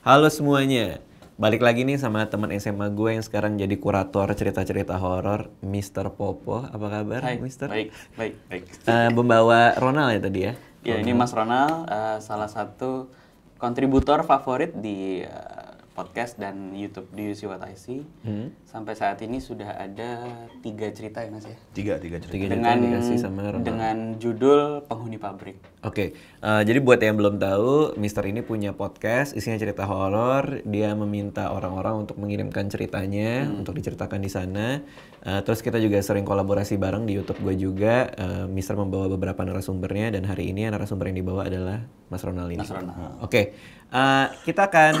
Halo semuanya, balik lagi nih sama teman SMA gue yang sekarang jadi kurator cerita-cerita horor, Mister Popo. Apa kabar, Hai, Mister? Baik, baik, baik. Uh, membawa Ronald ya tadi ya? Iya, ini Mas Ronald, uh, salah satu kontributor favorit di eh, podcast dan YouTube di UC What I See. Hmm. Sampai saat ini sudah ada tiga cerita ya Mas ya. Tiga tiga cerita. Tiga dengan sama dengan judul Penghuni Pabrik. Oke, okay. uh, eh, jadi buat yang belum tahu, Mister ini punya podcast isinya cerita horor. Dia meminta orang-orang untuk mengirimkan ceritanya hmm. untuk diceritakan di sana. Uh, terus kita juga sering kolaborasi bareng di YouTube gue juga. Uh, Mister membawa beberapa narasumbernya dan hari ini narasumber yang dibawa adalah Mas Ronald ini. Mas Ronald. Oke, okay. uh, kita akan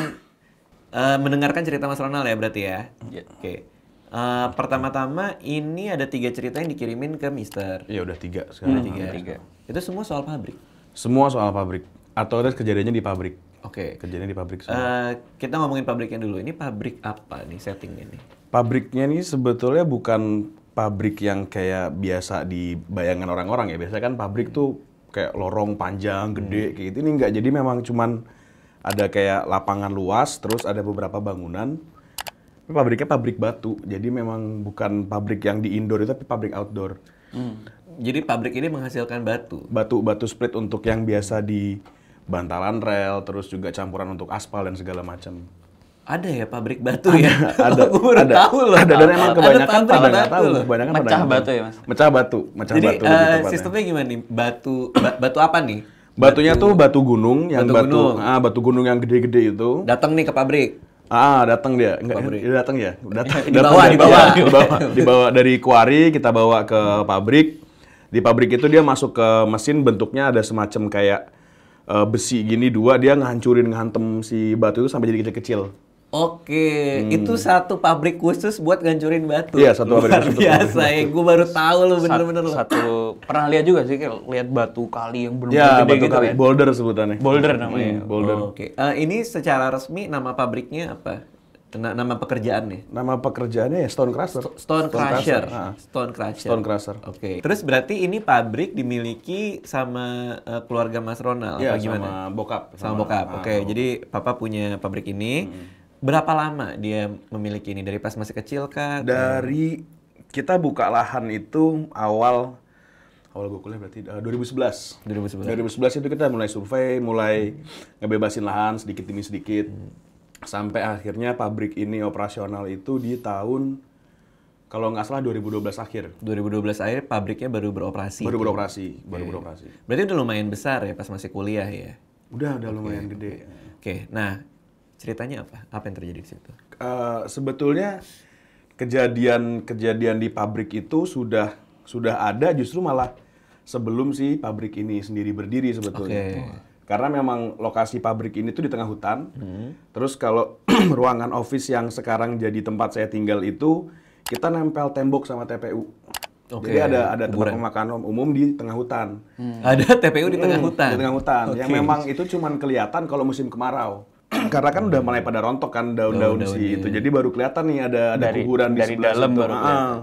uh, mendengarkan cerita Mas Ronald ya berarti ya. Yeah. Oke. Okay. Uh, eh, pertama-tama ini ada tiga cerita yang dikirimin ke Mister. Iya udah tiga sekarang. Hmm, tiga. tiga. Itu semua soal pabrik. Semua soal pabrik. Atau ada kejadiannya di pabrik. Oke. Okay. Kejadian di pabrik. Semua. Uh, kita ngomongin pabriknya dulu. Ini pabrik apa nih settingnya nih? Pabriknya ini sebetulnya bukan pabrik yang kayak biasa dibayangkan orang-orang ya. Biasanya kan pabrik hmm. tuh kayak lorong panjang, gede hmm. kayak gitu. Ini nggak. Jadi memang cuman ada kayak lapangan luas, terus ada beberapa bangunan. Pabriknya pabrik batu, jadi memang bukan pabrik yang di indoor itu, tapi pabrik outdoor. Hmm. Jadi pabrik ini menghasilkan batu? Batu, batu split untuk yang biasa di bantalan rel, terus juga campuran untuk aspal dan segala macam. Ada ya pabrik batu ya? Ada, gue baru ada, tahu loh. Ada, dan emang kebanyakan pabrik batu. tahu. Kebanyakan Mecah batu ya mas? Mecah batu, mecah Jadi, batu. Jadi uh, sistemnya gimana nih? Batu, batu apa nih? Batunya batu, tuh batu gunung yang batu, batu gunung. ah batu gunung yang gede-gede itu. Datang nih ke pabrik. Ah, datang dia. Enggak, pabrik. dia datang ya. Datang di bawah, di bawah. bawah, Dibawa, dibawa dari kuari kita bawa ke pabrik. Di pabrik itu dia masuk ke mesin bentuknya ada semacam kayak uh, besi gini dua dia ngehancurin ngehantem si batu itu sampai jadi kecil-kecil. Oke, hmm. itu satu pabrik khusus buat ngancurin batu. Iya, satu pabrik khusus. Biasa ya, gue baru tahu lo bener-bener lo. Satu pernah lihat juga sih, kayak lihat batu kali yang belum ya, batu gitu kali. Ya. Boulder sebutannya. Boulder namanya. Hmm, boulder. Oh, Oke, okay. uh, eh, ini secara resmi nama pabriknya apa? Na nama pekerjaannya? Nama pekerjaannya ya Stone Crusher. Stone, Stone Crusher. Crusher. Stone Crusher. Stone Crusher. Oke. Okay. Terus berarti ini pabrik dimiliki sama uh, keluarga Mas Ronald Iya. Sama bokap. Sama, sama bokap. Oke, okay. Ah, jadi papa punya pabrik ini. Hmm Berapa lama dia memiliki ini? Dari pas masih kecil kah? Dari kita buka lahan itu awal awal gue kuliah berarti uh, 2011. 2011. 2011 itu kita mulai survei, mulai hmm. ngebebasin lahan sedikit demi sedikit. Hmm. Sampai akhirnya pabrik ini operasional itu di tahun kalau nggak salah 2012 akhir. 2012 akhir pabriknya baru beroperasi. Baru beroperasi, okay. baru beroperasi. Berarti udah lumayan besar ya pas masih kuliah ya. Udah, udah okay. lumayan gede. Oke, okay. nah ceritanya apa? Apa yang terjadi di situ? Uh, sebetulnya kejadian-kejadian di pabrik itu sudah sudah ada justru malah sebelum si pabrik ini sendiri berdiri sebetulnya. Okay. Karena memang lokasi pabrik ini tuh di tengah hutan. Hmm. Terus kalau ruangan office yang sekarang jadi tempat saya tinggal itu kita nempel tembok sama TPU. Okay. Jadi ada ada tempat pemakaman umum di tengah hutan. Hmm. Ada TPU di tengah hmm, hutan. Di tengah hutan. Okay. Yang memang itu cuman kelihatan kalau musim kemarau. karena kan udah mulai pada rontok kan daun-daun si itu. Iya. Jadi baru kelihatan nih ada ada dari, kuburan di sebelah dalam situ. Baru ah.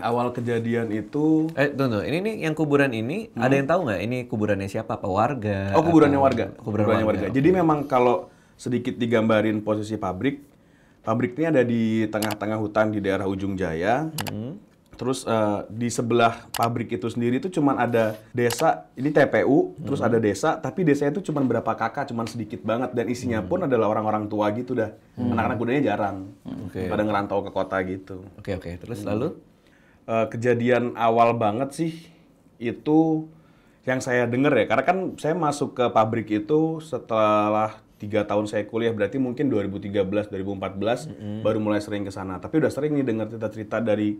Awal kejadian itu Eh, tunggu, ini nih yang kuburan ini hmm. ada yang tahu nggak ini kuburannya siapa? Apa warga? Oh, kuburannya atau... warga. Kuburan kuburannya warga. warga. Jadi memang kalau sedikit digambarin posisi pabrik, pabrik ini ada di tengah-tengah hutan di daerah Ujung Jaya. Hmm. Terus uh, di sebelah pabrik itu sendiri itu cuman ada desa, ini TPU, hmm. terus ada desa, tapi desa itu cuman berapa kakak, cuman sedikit banget dan isinya hmm. pun adalah orang-orang tua gitu dah. Hmm. Anak-anak gunanya jarang. Hmm. Okay. Pada ngerantau ke kota gitu. Oke, okay, oke. Okay. Terus hmm. lalu uh, kejadian awal banget sih itu yang saya dengar ya, karena kan saya masuk ke pabrik itu setelah tiga tahun saya kuliah berarti mungkin 2013 2014 mm -hmm. baru mulai sering ke sana tapi udah sering nih dengar cerita-cerita dari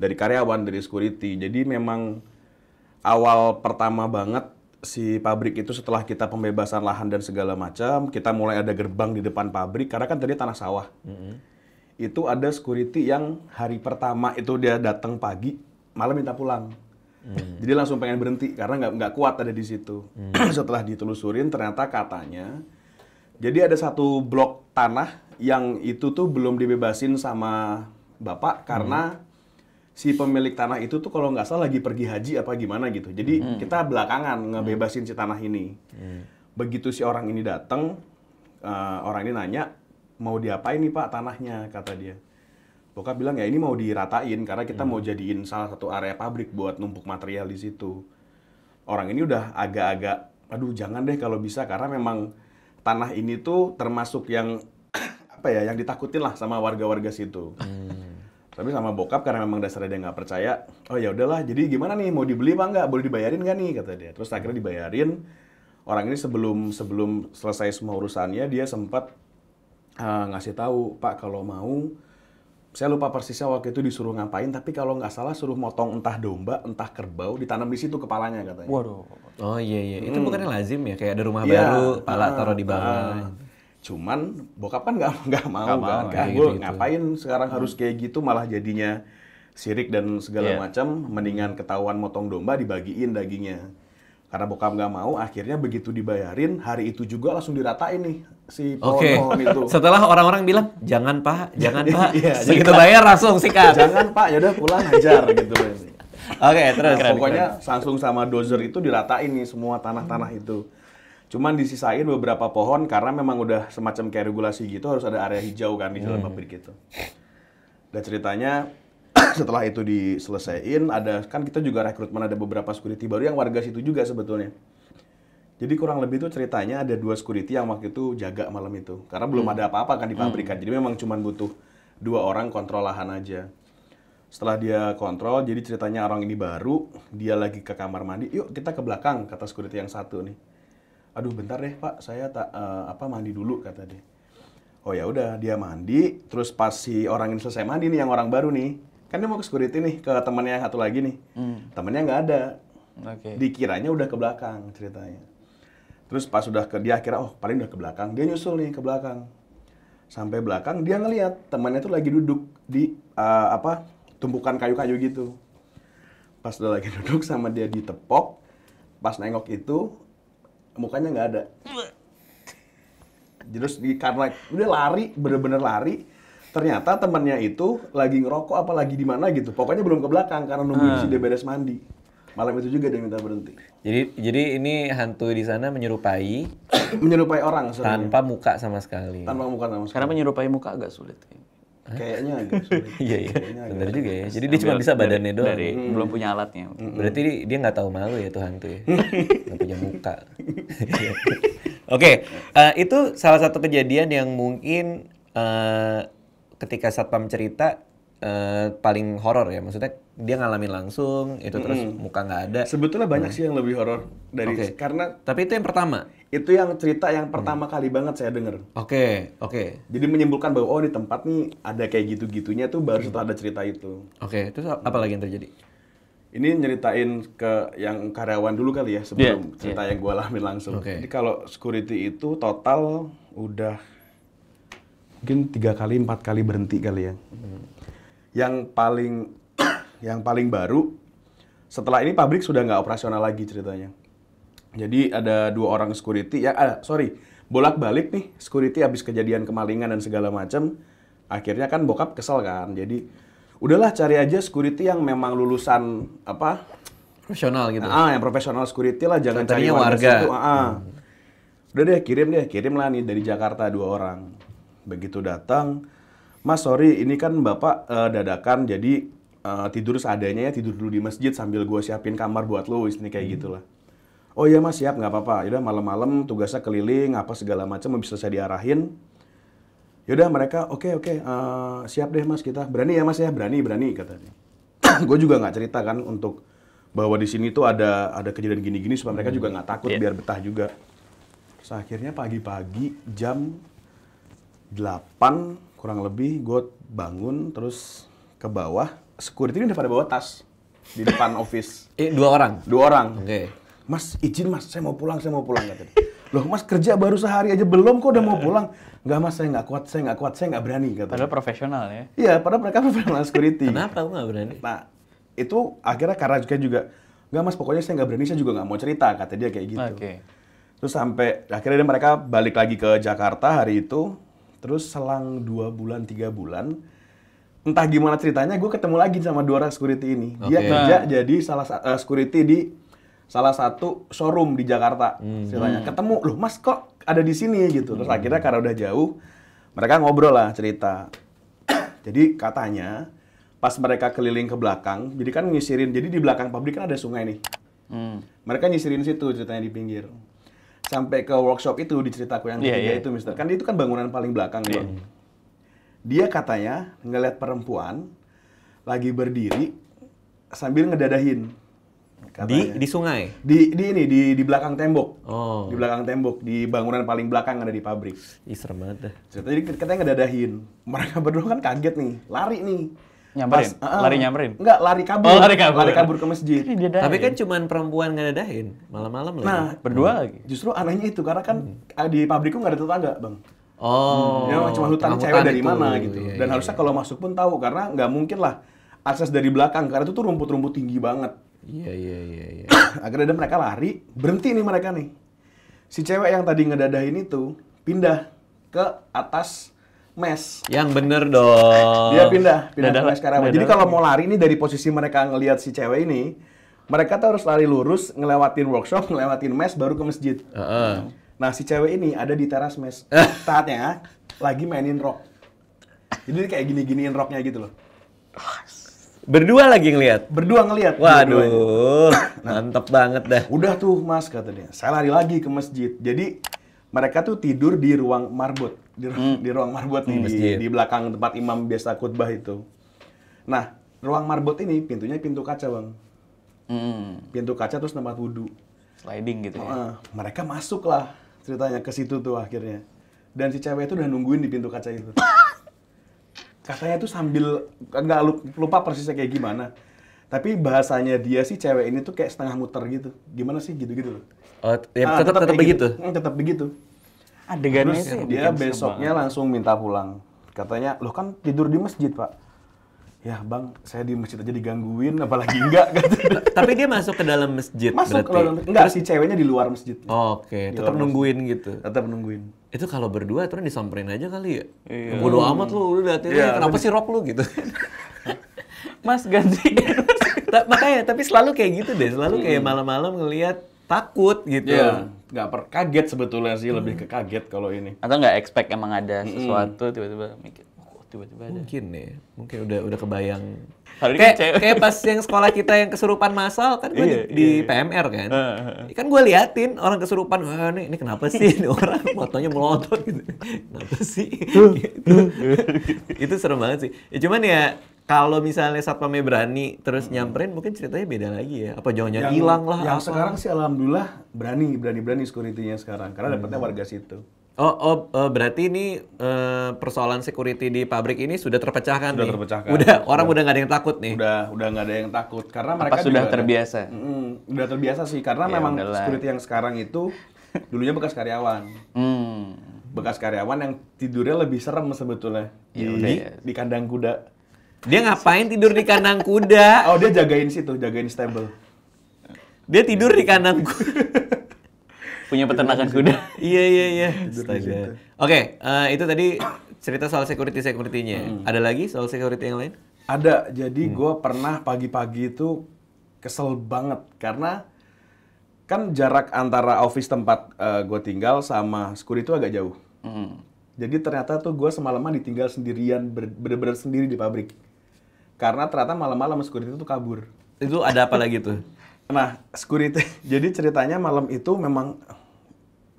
dari karyawan, dari security. Jadi memang awal pertama banget si pabrik itu setelah kita pembebasan lahan dan segala macam, kita mulai ada gerbang di depan pabrik karena kan tadi tanah sawah. Mm -hmm. Itu ada security yang hari pertama itu dia datang pagi, malam minta pulang. Mm. Jadi langsung pengen berhenti karena nggak kuat ada di situ. Mm. setelah ditelusurin ternyata katanya jadi ada satu blok tanah yang itu tuh belum dibebasin sama bapak karena hmm si pemilik tanah itu tuh kalau nggak salah lagi pergi haji apa gimana gitu. Jadi hmm. kita belakangan ngebebasin si tanah ini. Hmm. Begitu si orang ini datang, uh, eh, orang ini nanya mau diapain nih pak tanahnya kata dia. Bokap bilang ya ini mau diratain karena kita hmm. mau jadiin salah satu area pabrik buat numpuk material di situ. Orang ini udah agak-agak, aduh jangan deh kalau bisa karena memang tanah ini tuh termasuk yang apa ya yang ditakutin lah sama warga-warga situ. Hmm tapi sama bokap karena memang dasarnya dia nggak percaya oh ya udahlah jadi gimana nih mau dibeli apa nggak boleh dibayarin nggak nih kata dia terus akhirnya dibayarin orang ini sebelum sebelum selesai semua urusannya dia sempat uh, ngasih tahu pak kalau mau saya lupa persisnya waktu itu disuruh ngapain tapi kalau nggak salah suruh motong entah domba entah kerbau ditanam di situ kepalanya katanya waduh oh iya iya itu bukan hmm. bukannya lazim ya kayak ada rumah ya, baru pala ah, taruh di ah, bawah uh, Cuman bokap kan nggak nggak mau, gak kan. mau kan. gue gitu. ngapain sekarang harus hmm. kayak gitu malah jadinya sirik dan segala yeah. macam. Mendingan ketahuan motong domba dibagiin dagingnya. Karena bokap nggak mau, akhirnya begitu dibayarin hari itu juga langsung diratain nih si pohon okay. itu. Setelah orang-orang bilang jangan pak, jangan iya, pak, yeah, begitu bayar langsung sikat. jangan pak, yaudah pulang ajar gitu. Oke, okay, terus. Nah, pokoknya Samsung sama Dozer itu diratain nih semua tanah-tanah itu. Cuman disisain beberapa pohon karena memang udah semacam kayak regulasi gitu harus ada area hijau kan di dalam hmm. pabrik itu. Dan ceritanya setelah itu diselesain ada kan kita juga rekrutmen ada beberapa security baru yang warga situ juga sebetulnya. Jadi kurang lebih itu ceritanya ada dua security yang waktu itu jaga malam itu. Karena belum hmm. ada apa-apa kan di pabrik kan. Hmm. Jadi memang cuman butuh dua orang kontrol lahan aja. Setelah dia kontrol, jadi ceritanya orang ini baru, dia lagi ke kamar mandi, yuk kita ke belakang, kata security yang satu nih aduh bentar deh pak saya tak uh, apa mandi dulu kata dia oh ya udah dia mandi terus pas si orang ini selesai mandi nih yang orang baru nih kan dia mau ke security nih ke temannya yang satu lagi nih hmm. temannya nggak ada okay. dikiranya udah ke belakang ceritanya terus pas sudah ke dia kira oh paling udah ke belakang dia nyusul nih ke belakang sampai belakang dia ngelihat temannya tuh lagi duduk di uh, apa tumpukan kayu-kayu gitu pas udah lagi duduk sama dia ditepok pas nengok itu mukanya nggak ada terus di karena udah lari bener-bener lari ternyata temannya itu lagi ngerokok apa lagi di mana gitu pokoknya belum ke belakang karena nungguin hmm. si dia beres mandi malam itu juga dia minta berhenti jadi jadi ini hantu di sana menyerupai menyerupai orang sebenernya. tanpa muka sama sekali tanpa muka sama sekali karena menyerupai muka agak sulit Kayaknya agak sulit. iya iya. Benar juga ya. Jadi dia cuma bisa badannya doang. Dari, hmm. Belum punya alatnya. Hmm. Berarti dia nggak tahu malu ya tuh hantu ya. nggak punya muka. Oke, okay. uh, eh, itu salah satu kejadian yang mungkin uh, ketika satpam cerita Eh, paling horor ya maksudnya dia ngalamin langsung itu mm -hmm. terus muka nggak ada sebetulnya banyak hmm. sih yang lebih horor dari okay. karena tapi itu yang pertama itu yang cerita yang hmm. pertama hmm. kali banget saya dengar oke okay. oke okay. jadi menyimpulkan bahwa oh di tempat nih ada kayak gitu gitunya tuh baru hmm. setelah ada cerita itu oke okay. terus apa lagi yang terjadi ini nyeritain ke yang karyawan dulu kali ya sebelum yeah, cerita yeah. yang gue alami langsung. Okay. Jadi kalau security itu total udah mungkin tiga kali empat kali berhenti kali ya. Hmm yang paling yang paling baru setelah ini pabrik sudah nggak operasional lagi ceritanya. Jadi ada dua orang security ya ah, sorry bolak-balik nih security habis kejadian kemalingan dan segala macam akhirnya kan bokap kesel kan jadi udahlah cari aja security yang memang lulusan apa profesional gitu ah yang profesional security lah jangan cari warga, warga. Situ, ah, ah. udah deh kirim deh kirim lah nih dari Jakarta dua orang begitu datang Mas sorry, ini kan bapak uh, dadakan jadi uh, tidur seadanya ya tidur dulu di masjid sambil gue siapin kamar buat lo, ini kayak hmm. gitulah. Oh iya mas siap nggak apa-apa. Yaudah malam-malam tugasnya keliling apa segala macam bisa saya diarahin. Yaudah mereka oke okay, oke okay, uh, eh, siap deh mas kita berani ya mas ya berani berani katanya. gue juga nggak cerita kan untuk bahwa di sini tuh ada ada kejadian gini-gini supaya mereka juga hmm. nggak takut yeah. biar betah juga. Terus akhirnya pagi-pagi jam 8 kurang lebih gue bangun terus ke bawah security ini kan udah pada bawa tas di depan office eh dua orang dua orang oke okay. mas izin mas saya mau pulang saya mau pulang katanya loh mas kerja baru sehari aja belum kok udah mau eh. pulang nggak mas saya nggak kuat saya nggak kuat saya nggak berani katanya padahal profesional ya iya padahal mereka profesional security kenapa gue nggak berani nah itu akhirnya karena juga juga nggak mas pokoknya saya nggak berani saya juga nggak mau cerita kata dia kayak gitu okay. terus sampai akhirnya mereka balik lagi ke Jakarta hari itu Terus selang dua bulan, tiga bulan, entah gimana ceritanya gue ketemu lagi sama dua orang security ini. Dia kerja nah. jadi salah uh, security di salah satu showroom di Jakarta. Hmm. Ceritanya hmm. ketemu, "Loh, Mas kok ada di sini?" gitu. Terus hmm. akhirnya karena udah jauh, mereka ngobrol lah cerita. jadi katanya pas mereka keliling ke belakang, jadi kan nyisirin. Jadi di belakang pabrik kan ada sungai nih. Hmm. Mereka nyisirin situ ceritanya di pinggir sampai ke workshop itu di ceritaku yang iya, ketiga yeah, yeah. itu Mister. Kan itu kan bangunan paling belakang yeah. Dia katanya ngeliat perempuan lagi berdiri sambil ngedadahin. Katanya. Di di sungai. Di di ini di di belakang tembok. Oh. Di belakang tembok di bangunan paling belakang ada di pabrik. Ih serem banget dah. Jadi katanya ngedadahin. Mereka berdua kan kaget nih, lari nih nyamperin pas, uh, lari eh, eh. nyamperin enggak lari kabur oh, lari kabur lari kabur ke masjid tapi kan cuma perempuan ada dahin, malam-malam lagi nah berdua lagi justru anehnya itu karena kan hmm. di pabrikku nggak ada tetangga bang Oh, ya, cuma hutan cewek dari itu. mana gitu. Iya, Dan iya, harusnya iya. kalau masuk pun tahu karena nggak mungkin lah akses dari belakang karena itu tuh rumput-rumput tinggi banget. Iya iya iya. iya. Akhirnya ada mereka lari, berhenti nih mereka nih. Si cewek yang tadi ngedadahin itu pindah ke atas mes. Yang bener dong. Dia pindah, pindah dadah, ke mes Karawang. Jadi kalau mau lari ini dari posisi mereka ngelihat si cewek ini, mereka tuh harus lari lurus, ngelewatin workshop, ngelewatin mes, baru ke masjid. Uh -uh. Nah si cewek ini ada di teras mes. Saatnya lagi mainin rock. Jadi kayak gini-giniin rocknya gitu loh. Berdua lagi ngelihat. Berdua ngelihat. Waduh, nah, mantep banget dah. Udah tuh Mas katanya. Saya lari lagi ke masjid. Jadi mereka tuh tidur di ruang marbot di, hmm. di ruang marbot nih hmm, di, di belakang tempat imam biasa khutbah itu. Nah, ruang marbot ini pintunya pintu kaca, Bang. Hmm. Pintu kaca terus tempat wudhu. Sliding gitu ya. Uh, mereka masuk lah ceritanya ke situ tuh akhirnya. Dan si cewek itu udah nungguin di pintu kaca itu. Katanya tuh sambil nggak lupa persisnya kayak gimana. Tapi bahasanya dia sih cewek ini tuh kayak setengah muter gitu. Gimana sih gitu-gitu loh. Oh, ya, tetap, ah, tetap, begitu. Gitu. Hmm, tetap begitu adegannya Terus dia besoknya banget. langsung minta pulang katanya lo kan tidur di masjid pak ya bang saya di masjid aja digangguin apalagi enggak tapi dia masuk ke dalam masjid masuk berarti. ke dalam enggak Terus, si ceweknya di luar masjid oh, oke okay. tetap nungguin masjid. gitu tetap nungguin itu kalau berdua terus kan disamperin aja kali ya iya. bodoh amat lu udah dateng iya, kenapa sih rok lu gitu mas ganti makanya tapi selalu kayak gitu deh selalu kayak malam-malam ngelihat takut gitu yeah nggak per kaget sebetulnya sih hmm. lebih ke kaget kalau ini atau nggak expect emang ada hmm. sesuatu tiba-tiba hmm. mikir oh, tiba-tiba ada mungkin ya mungkin udah udah kebayang kayak kayak pas yang sekolah kita yang kesurupan masal kan gue iya, di, iya. di iya. PMR kan uh, kan gue liatin orang kesurupan wah ini, ini kenapa sih ini orang fotonya melotot gitu kenapa sih itu, itu serem banget sih ya, cuman ya kalau misalnya satpamnya berani terus hmm. nyamperin mungkin ceritanya beda lagi ya apa jangan-jangan hilang lah yang apa. sekarang sih alhamdulillah berani berani-berani sekuritinya sekarang karena hmm. dapetnya warga situ Oh, oh, oh berarti ini eh, persoalan security di pabrik ini sudah terpecahkan sudah nih. terpecahkan. Udah, orang udah nggak ada yang takut nih. Udah, udah nggak ada yang takut karena mereka Apa sudah terbiasa. Ada, mm, udah terbiasa sih karena ya, memang adalah. security yang sekarang itu dulunya bekas karyawan. Hmm. Bekas karyawan yang tidurnya lebih serem sebetulnya ya, di, ya. di kandang kuda. Dia ngapain tidur di kandang kuda? Oh, dia jagain situ, jagain stable. Dia tidur di kandang kuda. Punya peternakan kuda. iya, iya, iya. Oke, okay, eh, itu tadi cerita soal security security Hmm. Ada lagi soal security yang lain? Ada. Jadi hmm. gue pernah pagi-pagi itu kesel banget karena kan jarak antara office tempat uh, eh, gue tinggal sama security itu agak jauh. Hmm. Jadi ternyata tuh gue semalaman ditinggal sendirian, bener-bener sendiri di pabrik karena ternyata malam-malam security itu kabur. Itu ada apa lagi tuh? Nah, security. Jadi ceritanya malam itu memang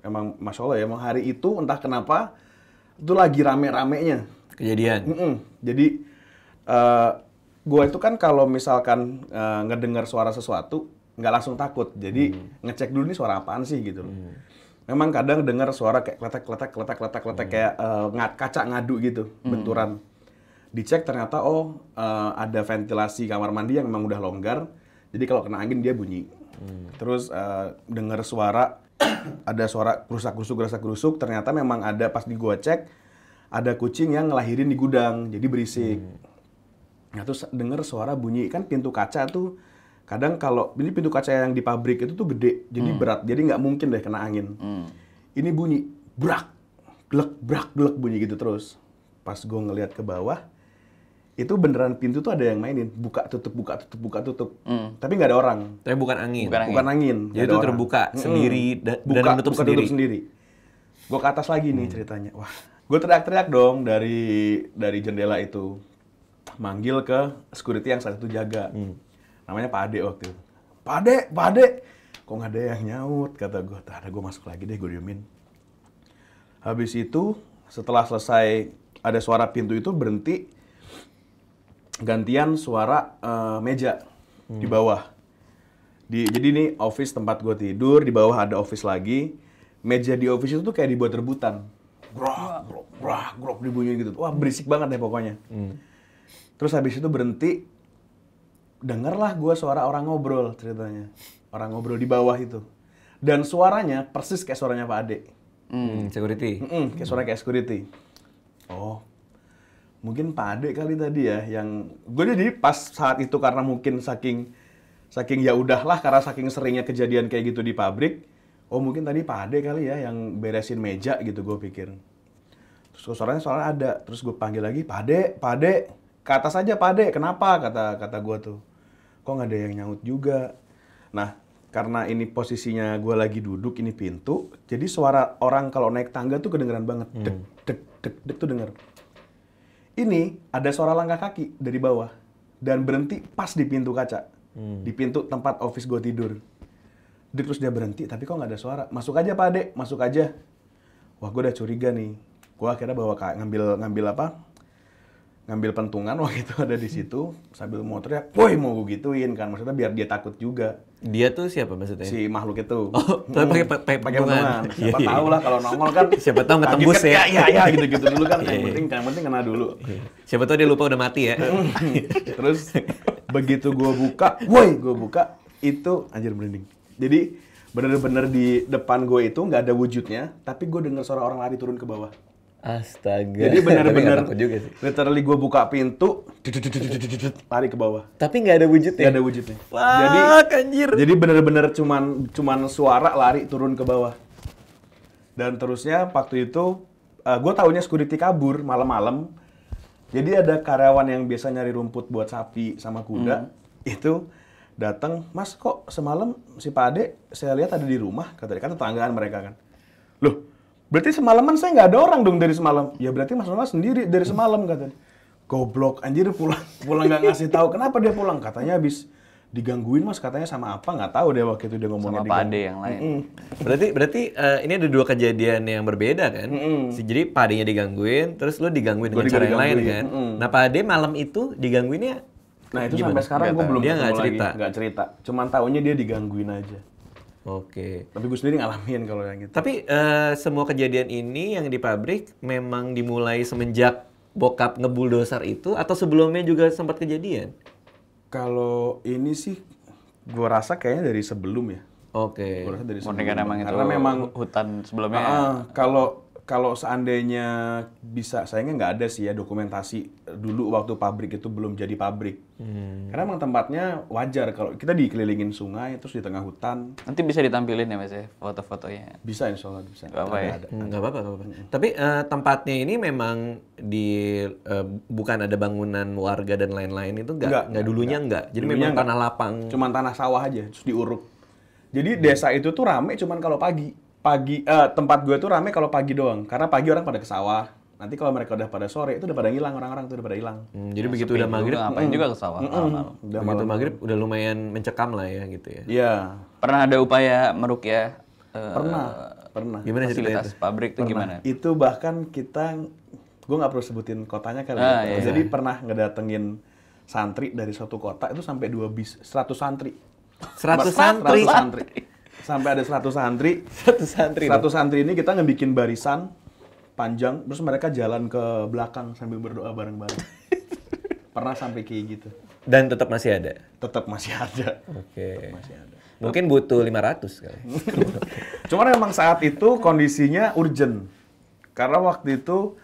memang, Masya Allah ya, emang hari itu entah kenapa itu lagi rame-ramenya. Kejadian? Mm -mm. Jadi, uh, eh, gue itu kan kalau misalkan uh, ngedengar suara sesuatu, nggak langsung takut. Jadi, hmm. ngecek dulu nih suara apaan sih gitu Hmm. Memang kadang dengar suara kayak kletek-kletek, kletek-kletek, kletek, kletek, kletek, kletek hmm. kayak uh, kaca ngadu gitu, hmm. benturan dicek ternyata oh uh, ada ventilasi kamar mandi yang memang udah longgar jadi kalau kena angin dia bunyi hmm. terus uh, dengar suara ada suara kerusak kerusuk kerusak kerusuk ternyata memang ada pas di gua cek ada kucing yang ngelahirin di gudang jadi berisik hmm. nah terus dengar suara bunyi kan pintu kaca tuh kadang kalau ini pintu kaca yang di pabrik itu tuh gede jadi hmm. berat jadi nggak mungkin deh kena angin hmm. ini bunyi brak glek brak glek bunyi gitu terus pas gue ngelihat ke bawah itu beneran pintu tuh ada yang mainin buka tutup buka tutup buka tutup mm. tapi nggak ada orang tapi bukan angin bukan angin, bukan angin. jadi itu terbuka sendiri mm. dan menutup buka, sendiri, tutup sendiri. gue ke atas lagi nih mm. ceritanya wah gue teriak-teriak dong dari dari jendela itu manggil ke security yang saat itu jaga mm. namanya Pak Ade waktu itu Pak Ade Pak Ade kok nggak ada yang nyaut kata gue ada gue masuk lagi deh gue diemin habis itu setelah selesai ada suara pintu itu berhenti gantian suara uh, meja hmm. di bawah. Di, jadi ini office tempat gue tidur, di bawah ada office lagi. Meja di office itu tuh kayak dibuat rebutan. Grok, grok, grok, grok dibunyiin gitu. Wah berisik banget deh pokoknya. Hmm. Terus habis itu berhenti, dengarlah gue suara orang ngobrol ceritanya. Orang ngobrol di bawah itu. Dan suaranya persis kayak suaranya Pak Ade. Hmm, security. Mm -mm, kayak suara kayak security. Oh, mungkin Pak Ade kali tadi ya yang gue jadi pas saat itu karena mungkin saking saking ya udahlah karena saking seringnya kejadian kayak gitu di pabrik oh mungkin tadi Pak Ade kali ya yang beresin meja gitu gue pikir terus suaranya soalnya ada terus gue panggil lagi Pak Ade Pak Ade ke atas aja Pak Ade kenapa kata kata gue tuh kok nggak ada yang nyaut juga nah karena ini posisinya gue lagi duduk ini pintu jadi suara orang kalau naik tangga tuh kedengeran banget hmm. dek dek dek dek tuh denger ini ada suara langkah kaki dari bawah dan berhenti pas di pintu kaca, hmm. di pintu tempat office gue tidur. Dia terus dia berhenti, tapi kok nggak ada suara. Masuk aja Pak Ade, masuk aja. Wah gue udah curiga nih. Gue akhirnya bawa ngambil ngambil apa? ngambil pentungan waktu itu ada di situ sambil mau teriak, woi mau gue gituin kan maksudnya biar dia takut juga. Dia tuh siapa maksudnya? Si makhluk itu. Oh, tapi pakai pakai pentungan. Siapa iya, iya. tahu lah kalau nongol kan. siapa tahu ketembus tembus ya. Iya iya gitu gitu dulu kan iya, yang penting yang penting kena dulu. Siapa tahu dia lupa udah mati ya. Terus begitu gue buka, woi gue buka itu anjir merinding. Jadi bener-bener di depan gue itu nggak ada wujudnya, tapi gue dengar suara orang lari turun ke bawah. Astaga. Jadi benar-benar juga sih. Literally gue buka pintu, lari ke bawah. Tapi nggak ada wujudnya. Nggak ada wujudnya. Wah, jadi kanjir. Jadi benar-benar cuman cuman suara lari turun ke bawah. Dan terusnya waktu itu uh, gue tahunya security kabur malam-malam. Jadi ada karyawan yang biasa nyari rumput buat sapi sama kuda hmm. itu datang, "Mas, kok semalam si Pak Ade saya lihat ada di rumah?" Katanya dia kan tetanggaan mereka kan. Loh, Berarti semalaman saya nggak ada orang dong dari semalam. Ya berarti Mas Ronald sendiri dari semalam katanya. Goblok anjir pulang pulang nggak ngasih tahu kenapa dia pulang katanya habis digangguin mas katanya sama apa nggak tahu deh waktu itu dia ngomongnya sama Pade yang lain. Mm -mm. Berarti berarti uh, ini ada dua kejadian yang berbeda kan. Mm -mm. Jadi Padenya digangguin, terus lu digangguin gua dengan cara yang lain kan. Mm -mm. Nah Pade malam itu digangguinnya Nah itu Gimana? sampai sekarang gue belum dia nggak cerita. Lagi. Gak cerita. Cuman tahunya dia digangguin aja. Oke. Tapi gue sendiri ngalamin kalau yang gitu. Tapi uh, semua kejadian ini yang di pabrik memang dimulai semenjak bokap ngebul dosar itu atau sebelumnya juga sempat kejadian? Kalau ini sih gue rasa kayaknya dari sebelum ya. Oke. Okay. Gue rasa dari sebelum. Karena memang karena memang hutan sebelumnya. Uh, kalau kalau seandainya bisa, sayangnya nggak ada sih ya dokumentasi eh, dulu waktu pabrik itu belum jadi pabrik. Hmm. Karena emang tempatnya wajar kalau kita dikelilingin sungai terus di tengah hutan. Nanti bisa ditampilin ya mas ya foto-fotonya. Bisa insya Allah bisa. Gak apa-apa ya. Nggak apa-apa. Ya? Hmm. Hmm. Tapi uh, tempatnya ini memang di uh, bukan ada bangunan warga dan lain-lain itu nggak nggak, nggak dulunya nggak. Jadi dulunya memang tanah lapang. Cuman tanah sawah aja terus diuruk. Jadi desa itu tuh rame cuman kalau pagi pagi eh, tempat gue tuh rame kalau pagi doang karena pagi orang pada ke sawah nanti kalau mereka udah pada sore itu udah pada hilang orang-orang itu udah pada hilang hmm, jadi ya, begitu udah maghrib juga, ngapain mm, juga ke sawah mm, mm, udah begitu maghrib udah lumayan mencekam lah ya gitu ya iya pernah ada upaya ya uh, pernah pernah gimana fasilitas itu? pabrik tuh gimana itu bahkan kita gue nggak perlu sebutin kotanya kali ah, ya. iya. jadi iya. pernah ngedatengin santri dari suatu kota itu sampai dua bis seratus santri seratus santri 100 santri sampai ada 100 santri. 100 santri. 100 santri ini kita ngebikin barisan panjang terus mereka jalan ke belakang sambil berdoa bareng-bareng. Pernah sampai kayak gitu. Dan tetap masih ada. Tetap masih ada. Oke. Okay. masih ada. Mungkin butuh 500 kali. Cuman memang saat itu kondisinya urgent. Karena waktu itu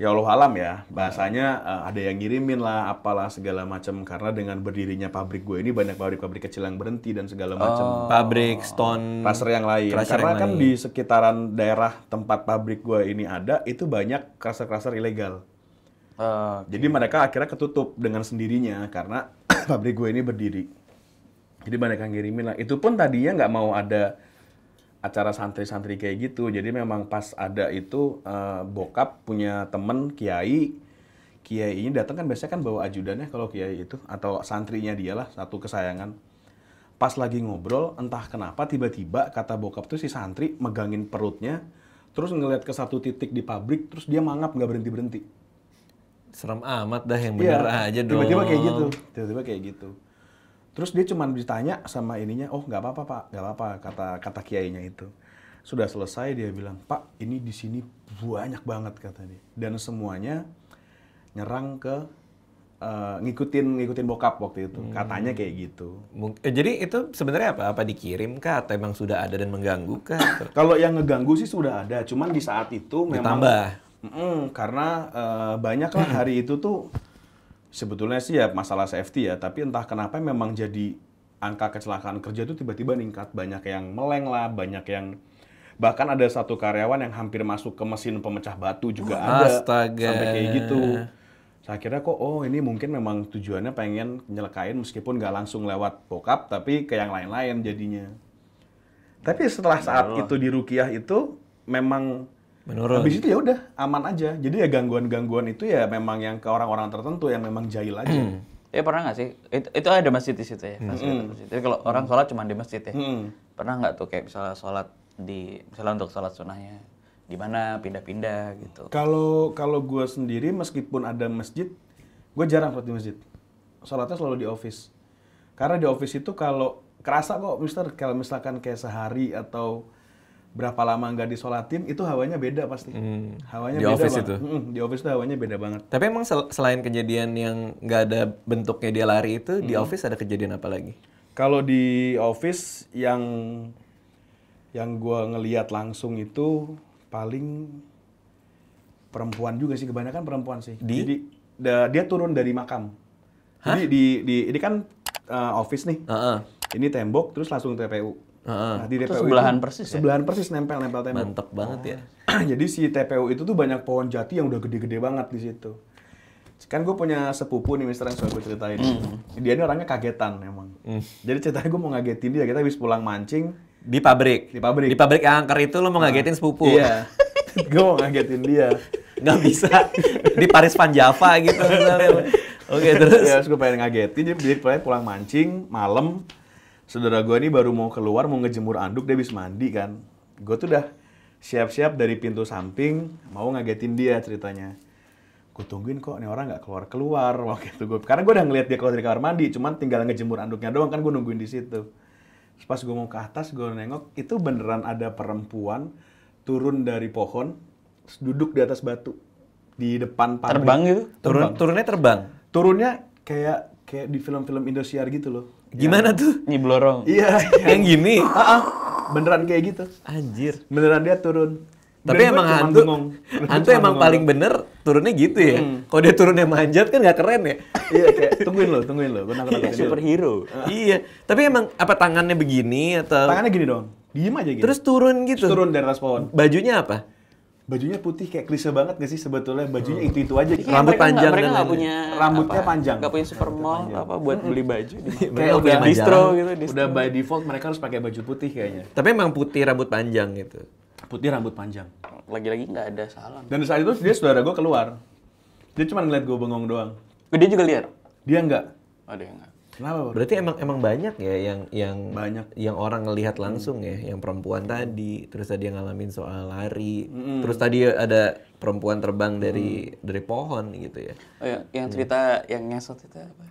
ya Allah alam ya bahasanya uh, ada yang ngirimin lah apalah segala macam karena dengan berdirinya pabrik gue ini banyak pabrik-pabrik kecil yang berhenti dan segala macam oh, pabrik stone crusher yang lain crusher karena yang kan lain. di sekitaran daerah tempat pabrik gue ini ada itu banyak crusher-crusher ilegal uh, okay. jadi mereka akhirnya ketutup dengan sendirinya karena pabrik gue ini berdiri jadi banyak yang ngirimin lah itu pun tadinya nggak mau ada acara santri-santri kayak gitu. Jadi memang pas ada itu uh, bokap punya temen kiai. Kiai ini datang kan biasanya kan bawa ajudannya kalau kiai itu atau santrinya dialah satu kesayangan. Pas lagi ngobrol entah kenapa tiba-tiba kata bokap tuh si santri megangin perutnya terus ngeliat ke satu titik di pabrik terus dia mangap nggak berhenti berhenti. Serem amat dah yang iya, bener ya, aja gitu, dong. Tiba-tiba kayak gitu. Tiba-tiba kayak gitu. Terus dia cuma ditanya sama ininya, oh nggak apa-apa pak, nggak apa-apa kata kata kiainya itu. Sudah selesai dia bilang, pak ini di sini banyak banget kata dia. Dan semuanya nyerang ke uh, ngikutin ngikutin bokap waktu itu. Hmm. Katanya kayak gitu. Eh, jadi itu sebenarnya apa? Apa dikirim kah? Atau emang sudah ada dan mengganggu kah? Kalau yang ngeganggu sih sudah ada, cuman di saat itu memang. Ditambah. Mm, karena uh, banyak lah hari itu tuh sebetulnya sih ya masalah safety ya, tapi entah kenapa memang jadi angka kecelakaan kerja itu tiba-tiba meningkat. Banyak yang meleng lah, banyak yang bahkan ada satu karyawan yang hampir masuk ke mesin pemecah batu juga oh, ada astaga. sampai kayak gitu. Saya kira kok oh ini mungkin memang tujuannya pengen nyelekain meskipun nggak langsung lewat bokap tapi ke yang lain-lain jadinya. Tapi setelah saat itu di Rukiah itu memang Menurun. Habis itu ya udah aman aja. Jadi ya gangguan-gangguan itu ya memang yang ke orang-orang tertentu yang memang jahil aja. Hmm. Ya pernah nggak sih? Itu, itu ada masjid di situ ya. Hmm. Masjid hmm. masjid. Jadi kalau orang sholat cuma di masjid ya. Hmm. Pernah nggak tuh kayak misalnya sholat di misalnya untuk sholat sunnahnya di mana pindah-pindah gitu. Kalau kalau gue sendiri meskipun ada masjid, gue jarang sholat di masjid. Sholatnya selalu di office. Karena di office itu kalau kerasa kok, Mister, kalau misalkan kayak sehari atau berapa lama nggak disolatin itu hawanya beda pasti hmm. hawanya di beda office itu hmm, di office itu hawanya beda banget tapi emang sel selain kejadian yang nggak ada bentuknya dia lari itu hmm. di office ada kejadian apa lagi kalau di office yang yang gue ngeliat langsung itu paling perempuan juga sih kebanyakan perempuan sih di? jadi da, dia turun dari makam Hah? jadi di, di ini kan uh, office nih uh -uh. ini tembok terus langsung TPU nah, di DPU sebelahan itu, persis ya? sebelahan ya? persis nempel nempel tembok mantep banget ya ah. jadi si TPU itu tuh banyak pohon jati yang udah gede-gede banget di situ kan gue punya sepupu nih mister yang suka gue ceritain mm. dia ini orangnya kagetan emang mm. jadi ceritanya gue mau ngagetin dia kita habis pulang mancing di pabrik di pabrik di pabrik yang angker itu lo mau nah. ngagetin sepupu iya gue mau ngagetin dia Gak bisa di Paris Van Java gitu Oke okay, terus. Ya, terus gue pengen ngagetin, jadi pulang mancing malam, saudara gue ini baru mau keluar mau ngejemur anduk dia habis mandi kan gue tuh udah siap-siap dari pintu samping mau ngagetin dia ceritanya gue tungguin kok nih orang nggak keluar keluar waktu itu gue karena gue udah ngeliat dia keluar dari kamar mandi cuman tinggal ngejemur anduknya doang kan gue nungguin di situ pas gue mau ke atas gue nengok itu beneran ada perempuan turun dari pohon duduk di atas batu di depan pabrik. Terbang gitu? Turun, Turunnya terbang. Turunnya kayak kayak di film-film Indosiar gitu loh Gimana ya, tuh? Nyiblorong. Iya. yang gini. ah, beneran kayak gitu. Anjir. Beneran dia turun. Tapi emang hantu, hantu emang bengong. paling bener turunnya gitu ya. Hmm. Kalau dia turunnya manjat kan nggak keren ya. iya kayak tungguin lo, tungguin lo. Benar benar kayak superhero. iya. Tapi emang apa tangannya begini atau? Tangannya gini dong. Diem aja gitu. Terus turun gitu. Terus turun dari respon. Bajunya apa? bajunya putih kayak klise banget gak sih sebetulnya bajunya hmm. itu itu aja gitu. rambut panjang gak, dan gak punya rambutnya apa, panjang nggak punya supermall apa buat hmm. beli baju kayak udah distro gitu distro. udah by default mereka harus pakai baju putih kayaknya tapi emang putih rambut panjang gitu putih rambut panjang lagi-lagi nggak ada salah dan saat itu dia saudara gue keluar dia cuma ngeliat gue bengong doang dia juga lihat dia nggak ada oh, yang nggak Kenapa? Bro? Berarti emang emang banyak ya yang yang banyak yang orang ngelihat hmm. langsung hmm. ya, yang perempuan tadi, terus tadi yang ngalamin soal lari, hmm. terus tadi ada perempuan terbang dari hmm. dari pohon gitu ya. Oh ya, yang hmm. cerita hmm. yang ngesot itu apa?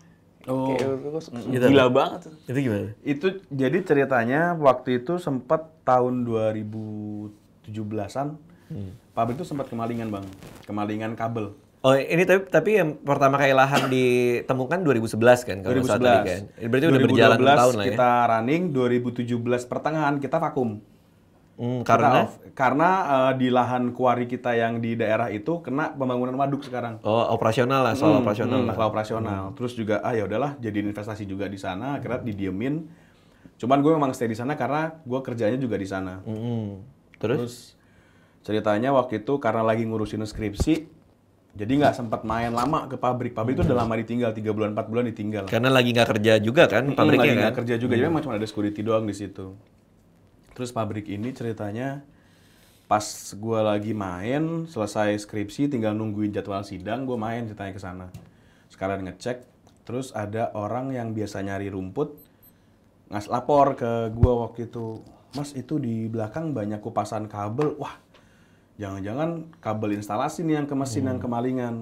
Oh, Kayak, gitu. gila banget. Itu gimana? Itu jadi ceritanya waktu itu sempat tahun 2017-an hmm. pabrik itu sempat kemalingan, Bang. Kemalingan kabel. Oh ini tapi tapi yang pertama kali lahan ditemukan 2011 kan kalau 2011. tadi kan. Berarti udah berjalan tahun lah ya. Kita running 2017 pertengahan kita vakum. Hmm, karena off, karena uh, di lahan kuari kita yang di daerah itu kena pembangunan waduk sekarang. Oh, operasional lah, soal hmm, operasional. Hmm, lah. operasional. Hmm. Terus juga ah ya udahlah jadi investasi juga di sana, akhirnya didiemin. Cuman gue memang stay di sana karena gue kerjanya juga di sana. Hmm, hmm. Terus? Terus ceritanya waktu itu karena lagi ngurusin skripsi, jadi nggak sempat main lama ke pabrik. Pabrik itu udah hmm. lama ditinggal, 3 bulan, 4 bulan ditinggal. Karena lagi nggak kerja juga kan pabriknya lagi kan? nggak kerja juga, hmm. jadi cuma ada security doang di situ. Terus pabrik ini ceritanya pas gue lagi main, selesai skripsi, tinggal nungguin jadwal sidang, gue main ceritanya ke sana. Sekalian ngecek, terus ada orang yang biasa nyari rumput, ngas lapor ke gue waktu itu, Mas itu di belakang banyak kupasan kabel, wah jangan-jangan kabel instalasi nih yang ke mesin hmm. yang kemalingan.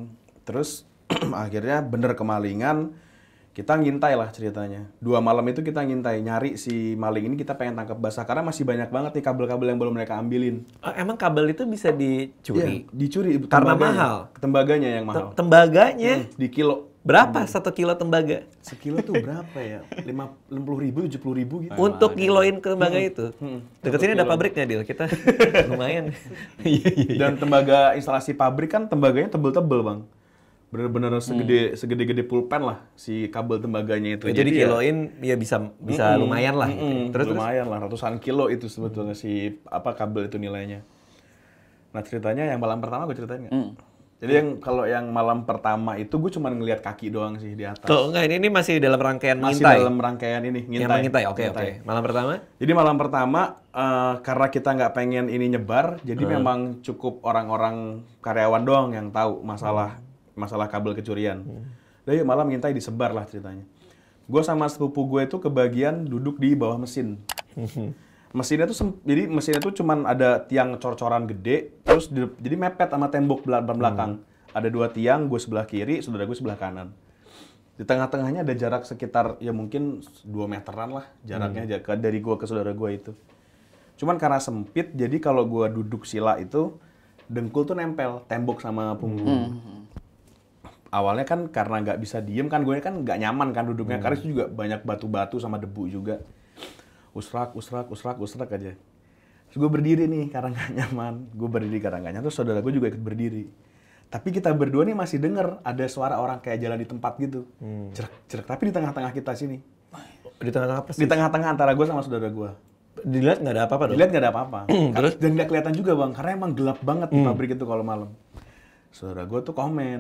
Terus akhirnya bener kemalingan, kita ngintai lah ceritanya. Dua malam itu kita ngintai, nyari si maling ini kita pengen tangkap basah karena masih banyak banget nih kabel-kabel yang belum mereka ambilin. Oh, emang kabel itu bisa dicuri? Ya, dicuri karena mahal. Tembaganya yang mahal. Tembaganya? Hmm, di kilo. Berapa hmm. satu kilo tembaga? Sekilo tuh berapa ya? Lima puluh ribu, tujuh puluh ribu gitu. Untuk kiloin tembaga hmm. itu. Hmm. Dekat sini ada pabriknya, Dil. Kita lumayan. Iya, iya, iya. Dan tembaga instalasi pabrik kan tembaganya tebel-tebel, Bang. Benar-benar hmm. segede hmm. segede-gede pulpen lah si kabel tembaganya itu. Ya, jadi, jadi kiloin ya, ya bisa bisa mm lumayan lah. Mm terus lumayan terus? lah, ratusan kilo itu sebetulnya si apa kabel itu nilainya. Nah, ceritanya yang malam pertama gue ceritain nggak? Mm. Jadi yang kalau yang malam pertama itu gue cuma ngelihat kaki doang sih di atas. Tuh enggak ini, ini masih dalam rangkaian masih ngintai. Masih dalam rangkaian ini ngintai. Yang ngintai. Oke okay, oke. Okay. Malam pertama? Jadi malam pertama uh, karena kita nggak pengen ini nyebar, jadi hmm. memang cukup orang-orang karyawan doang yang tahu masalah hmm. masalah kabel kecurian. Hmm. Jadi malam ngintai disebar lah ceritanya. Gue sama sepupu gue itu kebagian duduk di bawah mesin. Hmm mesinnya tuh jadi mesinnya tuh cuman ada tiang cor-coran gede terus di, jadi mepet sama tembok belakang hmm. ada dua tiang gue sebelah kiri saudara gue sebelah kanan di tengah-tengahnya ada jarak sekitar ya mungkin dua meteran lah jaraknya hmm. dari gue ke saudara gue itu cuman karena sempit jadi kalau gue duduk sila itu dengkul tuh nempel tembok sama punggung hmm. awalnya kan karena nggak bisa diem kan gue kan nggak nyaman kan duduknya hmm. karena itu juga banyak batu-batu sama debu juga usrak usrak usrak usrak aja terus gue berdiri nih karena nggak nyaman gue berdiri karena nggak nyaman terus saudara gue juga ikut berdiri tapi kita berdua nih masih denger ada suara orang kayak jalan di tempat gitu hmm. cerak cerak tapi di tengah-tengah kita sini di tengah-tengah persis? di tengah-tengah antara gue sama saudara gue dilihat nggak ada apa-apa dong dilihat nggak ada apa-apa terus dan nggak kelihatan juga bang karena emang gelap banget di hmm. pabrik itu kalau malam saudara gue tuh komen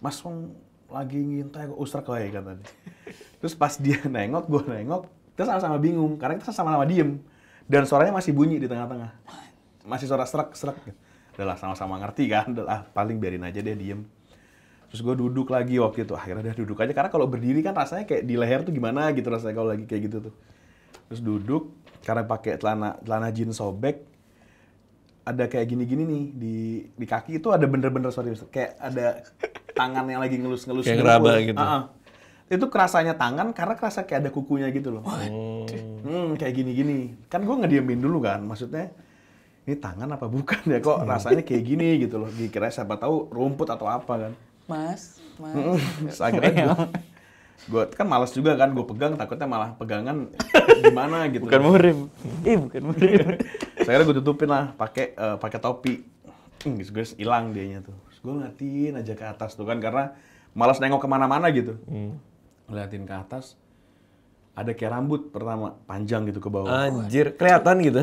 mas Wong lagi ngintai usrak lah ya katanya terus pas dia nengok gue nengok kita sama-sama bingung karena kita sama-sama diem dan suaranya masih bunyi di tengah-tengah masih suara serak serak adalah sama-sama ngerti kan adalah paling biarin aja deh diem terus gue duduk lagi waktu itu akhirnya udah duduk aja karena kalau berdiri kan rasanya kayak di leher tuh gimana gitu rasanya kalau lagi kayak gitu tuh terus duduk karena pakai celana celana jeans sobek ada kayak gini-gini nih di di kaki itu ada bener-bener sorry kayak ada tangan yang lagi ngelus-ngelus kayak ngeraba gitu. Uh -uh itu kerasanya tangan karena kerasa kayak ada kukunya gitu loh. Hmm, kayak gini-gini. Kan gue ngediemin dulu kan, maksudnya ini tangan apa bukan ya kok hmm. rasanya kayak gini gitu loh. dikira siapa tahu rumput atau apa kan. Mas, mas. Hmm, terus akhirnya gue, gue kan malas juga kan gue pegang takutnya malah pegangan gimana gitu. Bukan murim. Ih, eh, bukan murim. Saya gue tutupin lah pakai uh, pakai topi. Hmm, gue hilang dianya tuh. gue ngatin aja ke atas tuh kan karena malas nengok kemana-mana gitu. Hmm ngeliatin ke atas ada kayak rambut pertama panjang gitu ke bawah. Anjir, kelihatan gitu.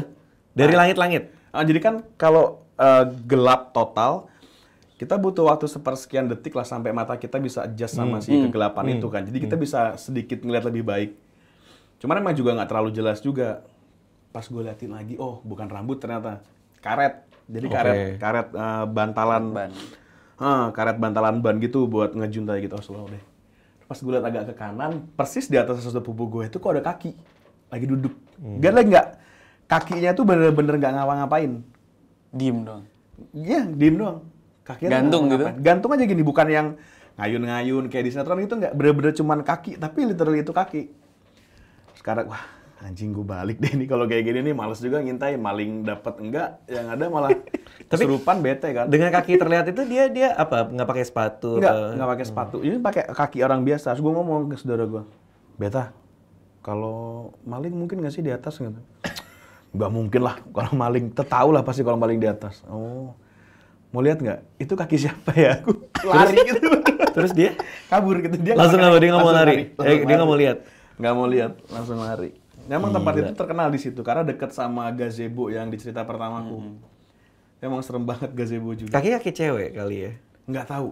Dari nah, langit-langit. Nah, jadi kan kalau uh, gelap total kita butuh waktu sepersekian detik lah sampai mata kita bisa adjust sama hmm, si hmm. kegelapan hmm, itu kan. Jadi hmm. kita bisa sedikit ngeliat lebih baik. Cuman emang juga nggak terlalu jelas juga. Pas gue liatin lagi, oh bukan rambut ternyata karet. Jadi okay. karet karet uh, bantalan ban. Uh, karet bantalan ban gitu buat ngejuntai gitu. Oh, slow deh pas gue liat agak ke kanan, persis di atas sosok pupu gue itu kok ada kaki lagi duduk. Hmm. Gak lagi nggak kakinya tuh bener-bener nggak ngapa-ngapain. Diem dong Iya, diem dong. Kakinya gantung gitu. Gantung aja gini, bukan yang ngayun-ngayun kayak di sinetron itu nggak bener-bener cuman kaki, tapi literally itu kaki. Sekarang wah anjing gue balik deh ini kalau kayak gini nih males juga ngintai maling dapat enggak yang ada malah serupan bete kan dengan kaki terlihat itu dia dia apa nggak pakai sepatu nggak uh, nggak pakai hmm. sepatu ini pakai kaki orang biasa terus gue ngomong ke saudara gue beta kalau maling mungkin nggak sih di atas gitu nggak mungkin lah kalau maling tahu lah pasti kalau maling di atas oh mau lihat nggak itu kaki siapa ya aku lari gitu terus dia kabur gitu dia langsung nggak dia nggak mau lari, Eh, dia nggak mau lihat nggak mau lihat langsung lari Memang Gila. tempat itu terkenal di situ karena dekat sama gazebo yang dicerita pertamaku. Hmm. Emang serem banget gazebo juga. Kaki kaki cewek kali ya? Nggak tahu.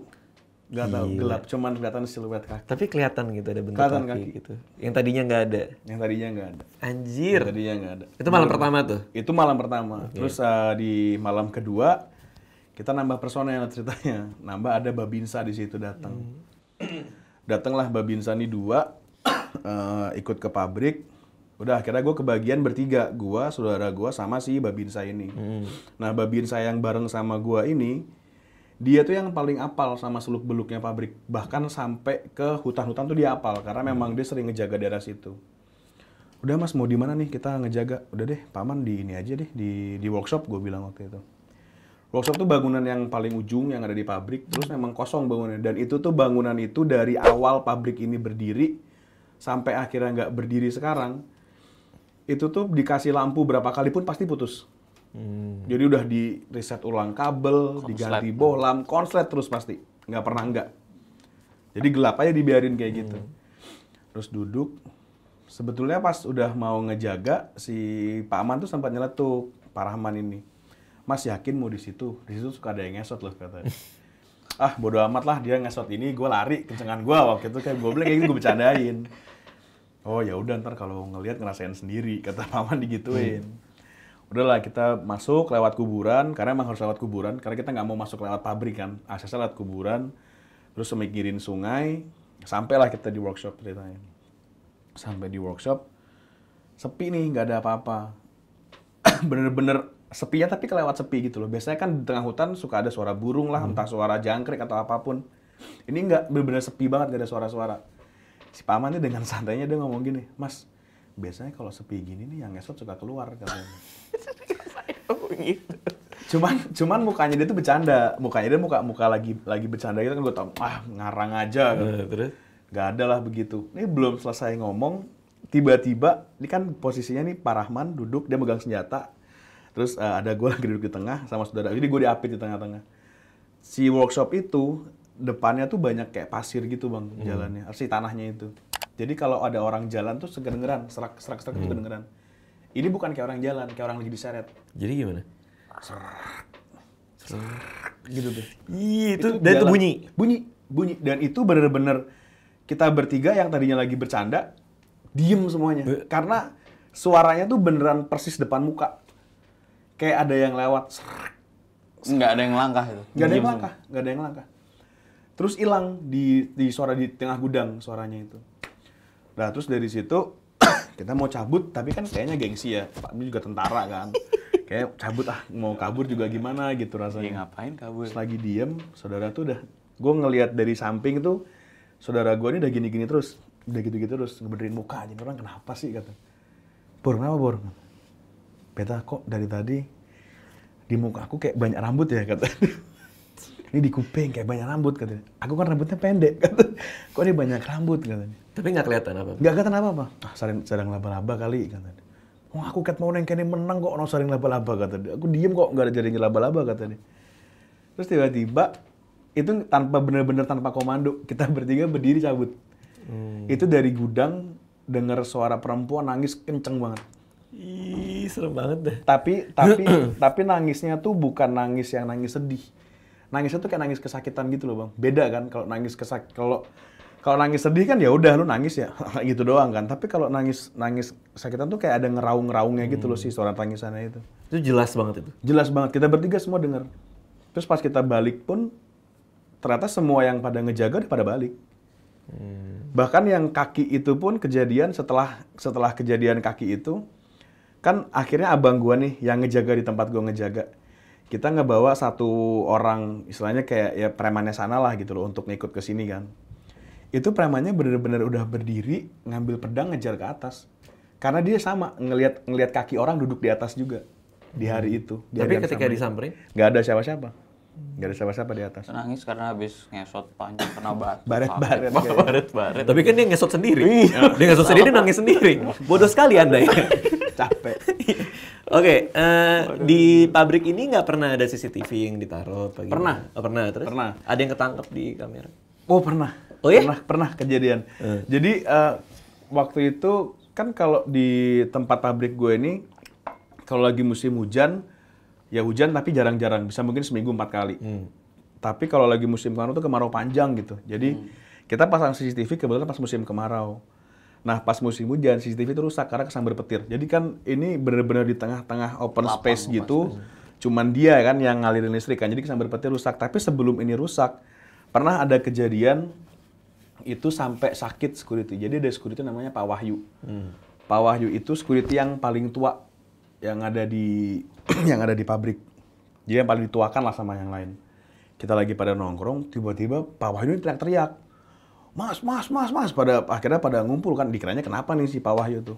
Nggak tahu gelap, cuman kelihatan siluet kaki. Tapi kelihatan gitu ada bentuk kelihatan kaki, kaki gitu. Yang tadinya nggak ada. Yang tadinya nggak ada. Anjir. Yang tadinya nggak ada. Itu malam pertama tuh. Itu malam pertama. Okay. Terus uh, di malam kedua kita nambah personel ceritanya. Nambah ada Babinsa di situ datang. Hmm. Datanglah Babinsa ini dua uh, ikut ke pabrik Udah akhirnya gue kebagian bertiga, gue, saudara gue sama si Babinsa ini. Hmm. Nah Babinsa yang bareng sama gue ini, dia tuh yang paling apal sama seluk beluknya pabrik. Bahkan sampai ke hutan-hutan tuh dia apal, karena hmm. memang hmm. dia sering ngejaga daerah situ. Udah mas mau di mana nih kita ngejaga? Udah deh, paman di ini aja deh di di workshop gue bilang waktu itu. Workshop tuh bangunan yang paling ujung yang ada di pabrik, terus memang kosong bangunan. Dan itu tuh bangunan itu dari awal pabrik ini berdiri sampai akhirnya nggak berdiri sekarang, itu tuh dikasih lampu berapa kali pun pasti putus. Hmm. Jadi udah di riset ulang kabel, konslet. diganti bohlam, konslet terus pasti. Nggak pernah nggak. Jadi gelap aja dibiarin kayak gitu. hmm. gitu. Terus duduk. Sebetulnya pas udah mau ngejaga, si Pak Aman tuh sempat nyeletuk Pak Rahman ini. Mas yakin mau di situ? Di situ suka ada yang ngesot loh katanya. ah bodo amat lah dia ngesot ini, gue lari kencengan gue waktu itu kayak gue bilang kayak gitu gue bercandain oh ya udah ntar kalau ngelihat ngerasain sendiri kata paman digituin hmm. udahlah kita masuk lewat kuburan karena emang harus lewat kuburan karena kita nggak mau masuk lewat pabrik kan aksesnya lewat kuburan terus semikirin sungai sampailah kita di workshop ceritanya sampai di workshop sepi nih nggak ada apa-apa bener-bener sepinya tapi kelewat sepi gitu loh. Biasanya kan di tengah hutan suka ada suara burung lah, hmm. entah suara jangkrik atau apapun. Ini nggak bener-bener sepi banget, gak ada suara-suara si paman nih dengan santainya dia ngomong gini, Mas, biasanya kalau sepi gini nih yang ngesot suka keluar katanya. cuman cuman mukanya dia tuh bercanda mukanya dia muka muka lagi lagi bercanda gitu kan gue tau ah ngarang aja eh, gitu. terus nggak ada lah begitu ini belum selesai ngomong tiba-tiba ini kan posisinya nih Pak Rahman duduk dia megang senjata terus uh, ada gue lagi duduk di tengah sama saudara jadi gue diapit di tengah-tengah si workshop itu depannya tuh banyak kayak pasir gitu bang hmm. jalannya si tanahnya itu jadi kalau ada orang jalan tuh kedengeran serak serak serak hmm. kedengeran ini bukan kayak orang jalan kayak orang lagi diseret jadi gimana serak serak gitu tuh Iya itu, itu dan itu bunyi bunyi bunyi dan itu bener-bener kita bertiga yang tadinya lagi bercanda diem semuanya Be karena suaranya tuh beneran persis depan muka kayak ada yang lewat serak, serak. nggak ada yang langkah itu nggak ada yang langkah nggak ada yang langkah terus hilang di di suara di tengah gudang suaranya itu. Nah, terus dari situ kita mau cabut tapi kan kayaknya gengsi ya. Pak ini juga tentara kan. Kayak cabut ah mau kabur juga gimana gitu rasanya. Ya, ngapain kabur? Terus lagi diem, saudara tuh udah gue ngelihat dari samping tuh saudara gue ini udah gini-gini terus, udah gitu-gitu terus ngebenerin muka aja orang kenapa sih kata. Bor, kenapa Bor? Beta kok dari tadi di muka aku kayak banyak rambut ya kata. ini di kuping kayak banyak rambut katanya. Aku kan rambutnya pendek, katanya. kok dia banyak rambut katanya. Tapi nggak kelihatan apa? Nggak kelihatan apa apa. Ah, sering sedang laba-laba kali katanya. Oh aku kat mau neng kene menang kok no sering laba-laba katanya. Aku diem kok nggak ada jaringnya laba-laba katanya. Terus tiba-tiba itu tanpa benar-benar tanpa komando kita bertiga berdiri cabut. Hmm. Itu dari gudang dengar suara perempuan nangis kenceng banget. Ih, serem banget deh. Tapi tapi tapi nangisnya tuh bukan nangis yang nangis sedih nangisnya tuh kayak nangis kesakitan gitu loh bang. Beda kan kalau nangis kesak kalau kalau nangis sedih kan ya udah lu nangis ya gitu doang kan. Tapi kalau nangis nangis kesakitan tuh kayak ada ngeraung-ngeraungnya gitu hmm. loh sih suara tangisannya itu. Itu jelas banget itu. Jelas banget. Kita bertiga semua dengar. Terus pas kita balik pun ternyata semua yang pada ngejaga udah pada balik. Hmm. Bahkan yang kaki itu pun kejadian setelah setelah kejadian kaki itu kan akhirnya abang gua nih yang ngejaga di tempat gua ngejaga kita bawa satu orang istilahnya kayak ya premannya sana lah gitu loh untuk ngikut ke sini kan itu premannya bener-bener udah berdiri ngambil pedang ngejar ke atas karena dia sama ngelihat ngelihat kaki orang duduk di atas juga di hari hmm. itu di tapi hari ketika disamperin nggak ada siapa-siapa Gak ada siapa-siapa di atas. Nangis karena habis ngesot panjang kena bat. Baret-baret. Baret-baret. Tapi kan dia ngesot sendiri. Iya. dia ngesot sendiri, dia nangis sendiri. Bodoh sekali Anda ya. Capek. Oke, okay, eh, uh, di pabrik ini nggak pernah ada CCTV yang ditaruh? Apa pernah. Oh, pernah, terus? Pernah. Ada yang ketangkep di kamera? Oh, pernah. Oh iya? Pernah, pernah kejadian. Uh. Jadi, uh, waktu itu kan kalau di tempat pabrik gue ini, kalau lagi musim hujan, ya hujan tapi jarang-jarang. Bisa mungkin seminggu empat kali. Hmm. Tapi kalau lagi musim kemarau itu kemarau panjang gitu. Jadi, hmm. kita pasang CCTV kebetulan pas musim kemarau. Nah, pas musim hujan CCTV itu rusak karena kesambar petir. Jadi kan ini benar-benar di tengah-tengah open Lapan, space gitu. Space. Cuman dia kan yang ngalirin listrik kan. Jadi kesambar petir rusak. Tapi sebelum ini rusak, pernah ada kejadian itu sampai sakit security. Jadi ada security namanya Pak Wahyu. Hmm. Pak Wahyu itu security yang paling tua yang ada di yang ada di pabrik. Jadi yang paling dituakan lah sama yang lain. Kita lagi pada nongkrong, tiba-tiba Pak Wahyu teriak-teriak mas mas mas mas pada akhirnya pada ngumpul kan dikiranya kenapa nih si Pak Wahyu tuh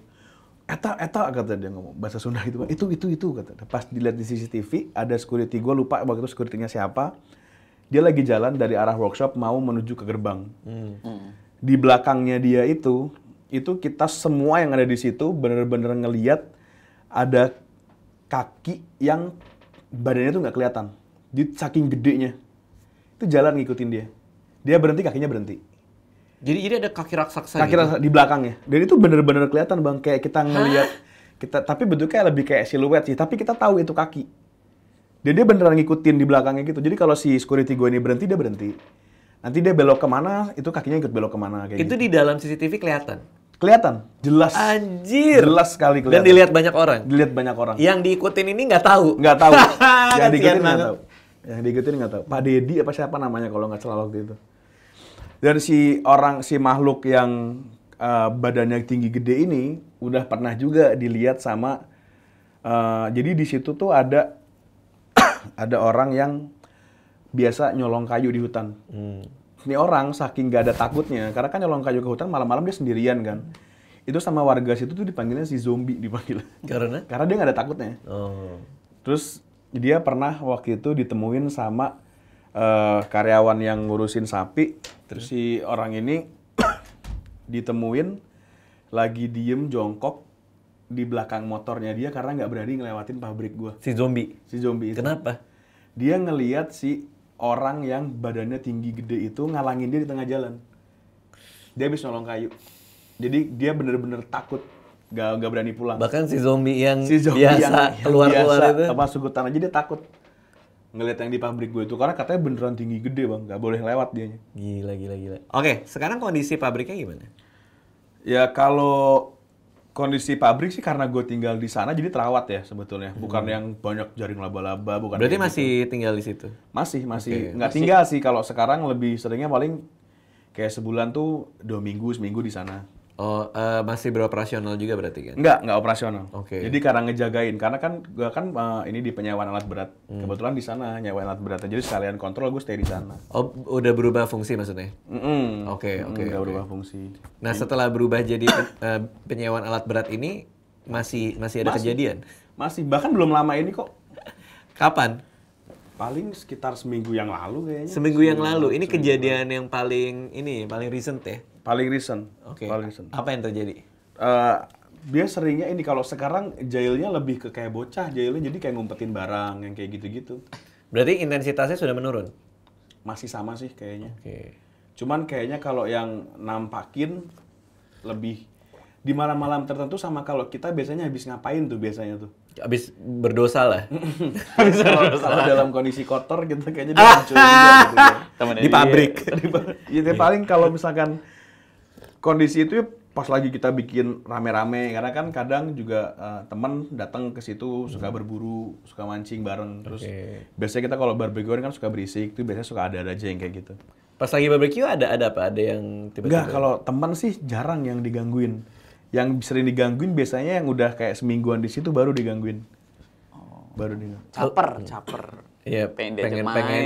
eta eta kata dia ngomong bahasa Sunda itu kan. itu itu itu kata pas dilihat di CCTV ada security gue lupa waktu itu securitynya siapa dia lagi jalan dari arah workshop mau menuju ke gerbang hmm. di belakangnya dia itu itu kita semua yang ada di situ bener-bener ngeliat ada kaki yang badannya tuh nggak kelihatan jadi saking gedenya itu jalan ngikutin dia dia berhenti kakinya berhenti jadi ini ada kaki raksasa kaki gitu. di belakangnya. Dan itu bener-bener kelihatan bang, kayak kita ngelihat kita tapi bentuknya lebih kayak siluet sih. Tapi kita tahu itu kaki. Dan dia beneran ngikutin di belakangnya gitu. Jadi kalau si security gue ini berhenti, dia berhenti. Nanti dia belok kemana, itu kakinya ikut belok kemana kayak Itu gitu. di dalam CCTV kelihatan? Kelihatan, jelas. Anjir. Jelas sekali kelihatan. Dan dilihat banyak orang. Dilihat banyak orang. Yang diikutin ini nggak tahu. Nggak tahu. Yang diikutin nggak tahu. Yang diikutin nggak tahu. Pak Dedi apa siapa namanya kalau nggak salah waktu itu. Dan si orang si makhluk yang uh, badannya tinggi gede ini udah pernah juga dilihat sama uh, jadi di situ tuh ada ada orang yang biasa nyolong kayu di hutan. Hmm. Ini orang saking gak ada takutnya, karena kan nyolong kayu ke hutan malam-malam dia sendirian kan. Itu sama warga situ tuh dipanggilnya si zombie dipanggil. Karena? karena dia gak ada takutnya. Oh. Terus dia pernah waktu itu ditemuin sama uh, karyawan yang ngurusin sapi, terus si orang ini ditemuin lagi diem jongkok di belakang motornya dia karena nggak berani ngelewatin pabrik gua. Si zombie. Si zombie itu. Kenapa? Dia ngeliat si orang yang badannya tinggi gede itu ngalangin dia di tengah jalan. Dia habis nolong kayu. Jadi dia bener-bener takut gak, gak berani pulang. Bahkan si zombie yang si zombie biasa keluar-keluar itu. Masuk hutan aja dia takut ngelihat yang di pabrik gue itu karena katanya beneran tinggi gede bang nggak boleh lewat dianya gila gila gila oke sekarang kondisi pabriknya gimana ya kalau kondisi pabrik sih karena gue tinggal di sana jadi terawat ya sebetulnya bukan hmm. yang banyak jaring laba-laba bukan berarti gitu. masih gitu. tinggal di situ masih masih okay. nggak masih. tinggal sih kalau sekarang lebih seringnya paling kayak sebulan tuh dua minggu seminggu di sana Oh, uh, masih beroperasional juga berarti kan? Enggak, enggak operasional. Oke. Okay. Jadi karena ngejagain, karena kan gua kan uh, ini di penyewaan alat berat. Hmm. Kebetulan di sana nyewain alat berat, jadi sekalian kontrol gue stay di sana. Oh, udah berubah fungsi maksudnya? Oke, mm oke. Okay, mm okay, udah okay. berubah fungsi. Nah, setelah berubah jadi pen, uh, penyewaan alat berat ini masih masih ada masih, kejadian? Masih, bahkan belum lama ini kok. Kapan? Paling sekitar seminggu yang lalu kayaknya. Seminggu, yang lalu. Ini seminggu kejadian yang paling ini paling recent ya? Paling recent. Oke. Okay. Paling recent. Apa yang terjadi? Uh, dia seringnya ini kalau sekarang jailnya lebih ke kayak bocah jailnya jadi kayak ngumpetin barang yang kayak gitu-gitu. Berarti intensitasnya sudah menurun? Masih sama sih kayaknya. Oke. Okay. Cuman kayaknya kalau yang nampakin lebih di malam-malam tertentu sama kalau kita biasanya habis ngapain tuh biasanya tuh? Habis berdosa lah. habis berdosa. Kalau dalam kondisi kotor gitu kayaknya dia muncul juga gitu. Ya. Di pabrik. Iya. ya, paling kalau misalkan kondisi itu ya pas lagi kita bikin rame-rame karena kan kadang juga uh, temen datang ke situ suka hmm. berburu suka mancing bareng terus okay. biasanya kita kalau barbekyuan kan suka berisik itu biasanya suka ada ada aja yang kayak gitu pas lagi barbecue ada ada apa ada yang tiba-tiba nggak kalau teman sih jarang yang digangguin yang sering digangguin biasanya yang udah kayak semingguan di situ baru digangguin oh. baru digangguin caper hmm. caper Iya, pengen pengen, pengen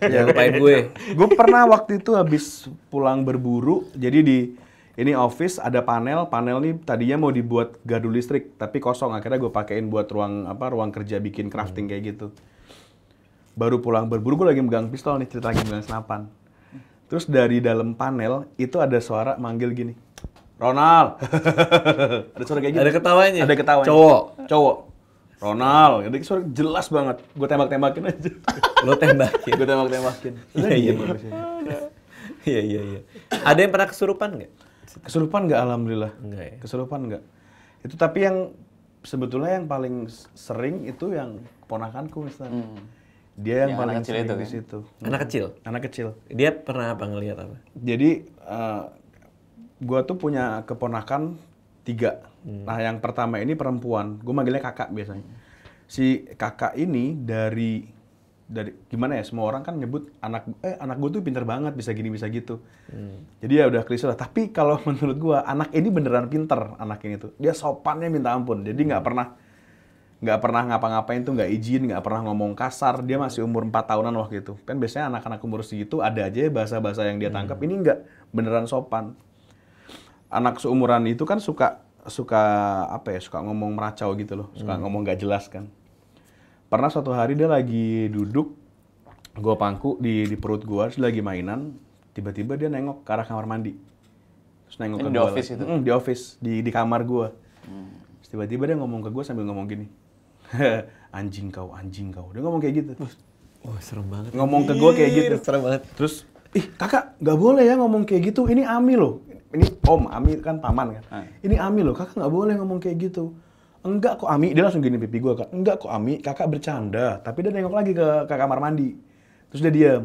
ya. lupain gue. gue pernah waktu itu habis pulang berburu, jadi di ini office ada panel panel ini tadinya mau dibuat gaduh listrik tapi kosong akhirnya gue pakein buat ruang apa ruang kerja bikin crafting kayak gitu baru pulang berburu gue lagi megang pistol nih cerita lagi megang senapan terus dari dalam panel itu ada suara manggil gini Ronald ada suara kayak gitu ada ketawanya ada ketawanya cowok cowok Ronald, Ada suara jelas banget. Gue tembak-tembakin aja. Lo tembakin? gue tembak-tembakin. Iya iya. iya, iya. Iya, iya, iya. Ada yang pernah kesurupan nggak? Kesurupan nggak alhamdulillah. Enggak ya. Kesurupan nggak. Itu tapi yang sebetulnya yang paling sering itu yang keponakanku misalnya. Hmm. Dia yang, yang paling kecil itu, di kan? situ. Anak kecil. Anak kecil. Dia pernah apa ngelihat apa? Jadi uh, gua tuh punya keponakan tiga. Hmm. Nah yang pertama ini perempuan. Gue manggilnya kakak biasanya. Si kakak ini dari dari gimana ya semua orang kan nyebut anak eh anak gue tuh pinter banget bisa gini bisa gitu hmm. jadi ya udah klise lah tapi kalau menurut gue anak ini beneran pinter anak ini tuh dia sopannya minta ampun jadi nggak hmm. pernah nggak pernah ngapa-ngapain tuh nggak izin nggak pernah ngomong kasar dia masih umur 4 tahunan waktu itu kan biasanya anak-anak umur segitu ada aja ya bahasa-bahasa yang dia hmm. tangkap hmm. ini nggak beneran sopan anak seumuran itu kan suka suka apa ya suka ngomong meracau gitu loh suka hmm. ngomong nggak jelas kan pernah suatu hari dia lagi duduk gue pangku di di perut gue terus lagi mainan tiba-tiba dia nengok ke arah kamar mandi terus nengok ke di gua office itu mm, di office di di kamar gue hmm. tiba-tiba dia ngomong ke gue sambil ngomong gini anjing kau anjing kau dia ngomong kayak gitu Wah, oh, serem banget. Ngomong ke gue kayak gitu. Serem banget. Terus, ih kakak, nggak boleh ya ngomong kayak gitu. Ini Ami loh. Ini Om, Ami kan paman kan. Ah. Ini Ami loh, kakak nggak boleh ngomong kayak gitu enggak kok Ami, dia langsung gini pipi gue kan, enggak kok Ami, kakak bercanda. Tapi dia nengok lagi ke, ke kamar mandi. Terus dia diam.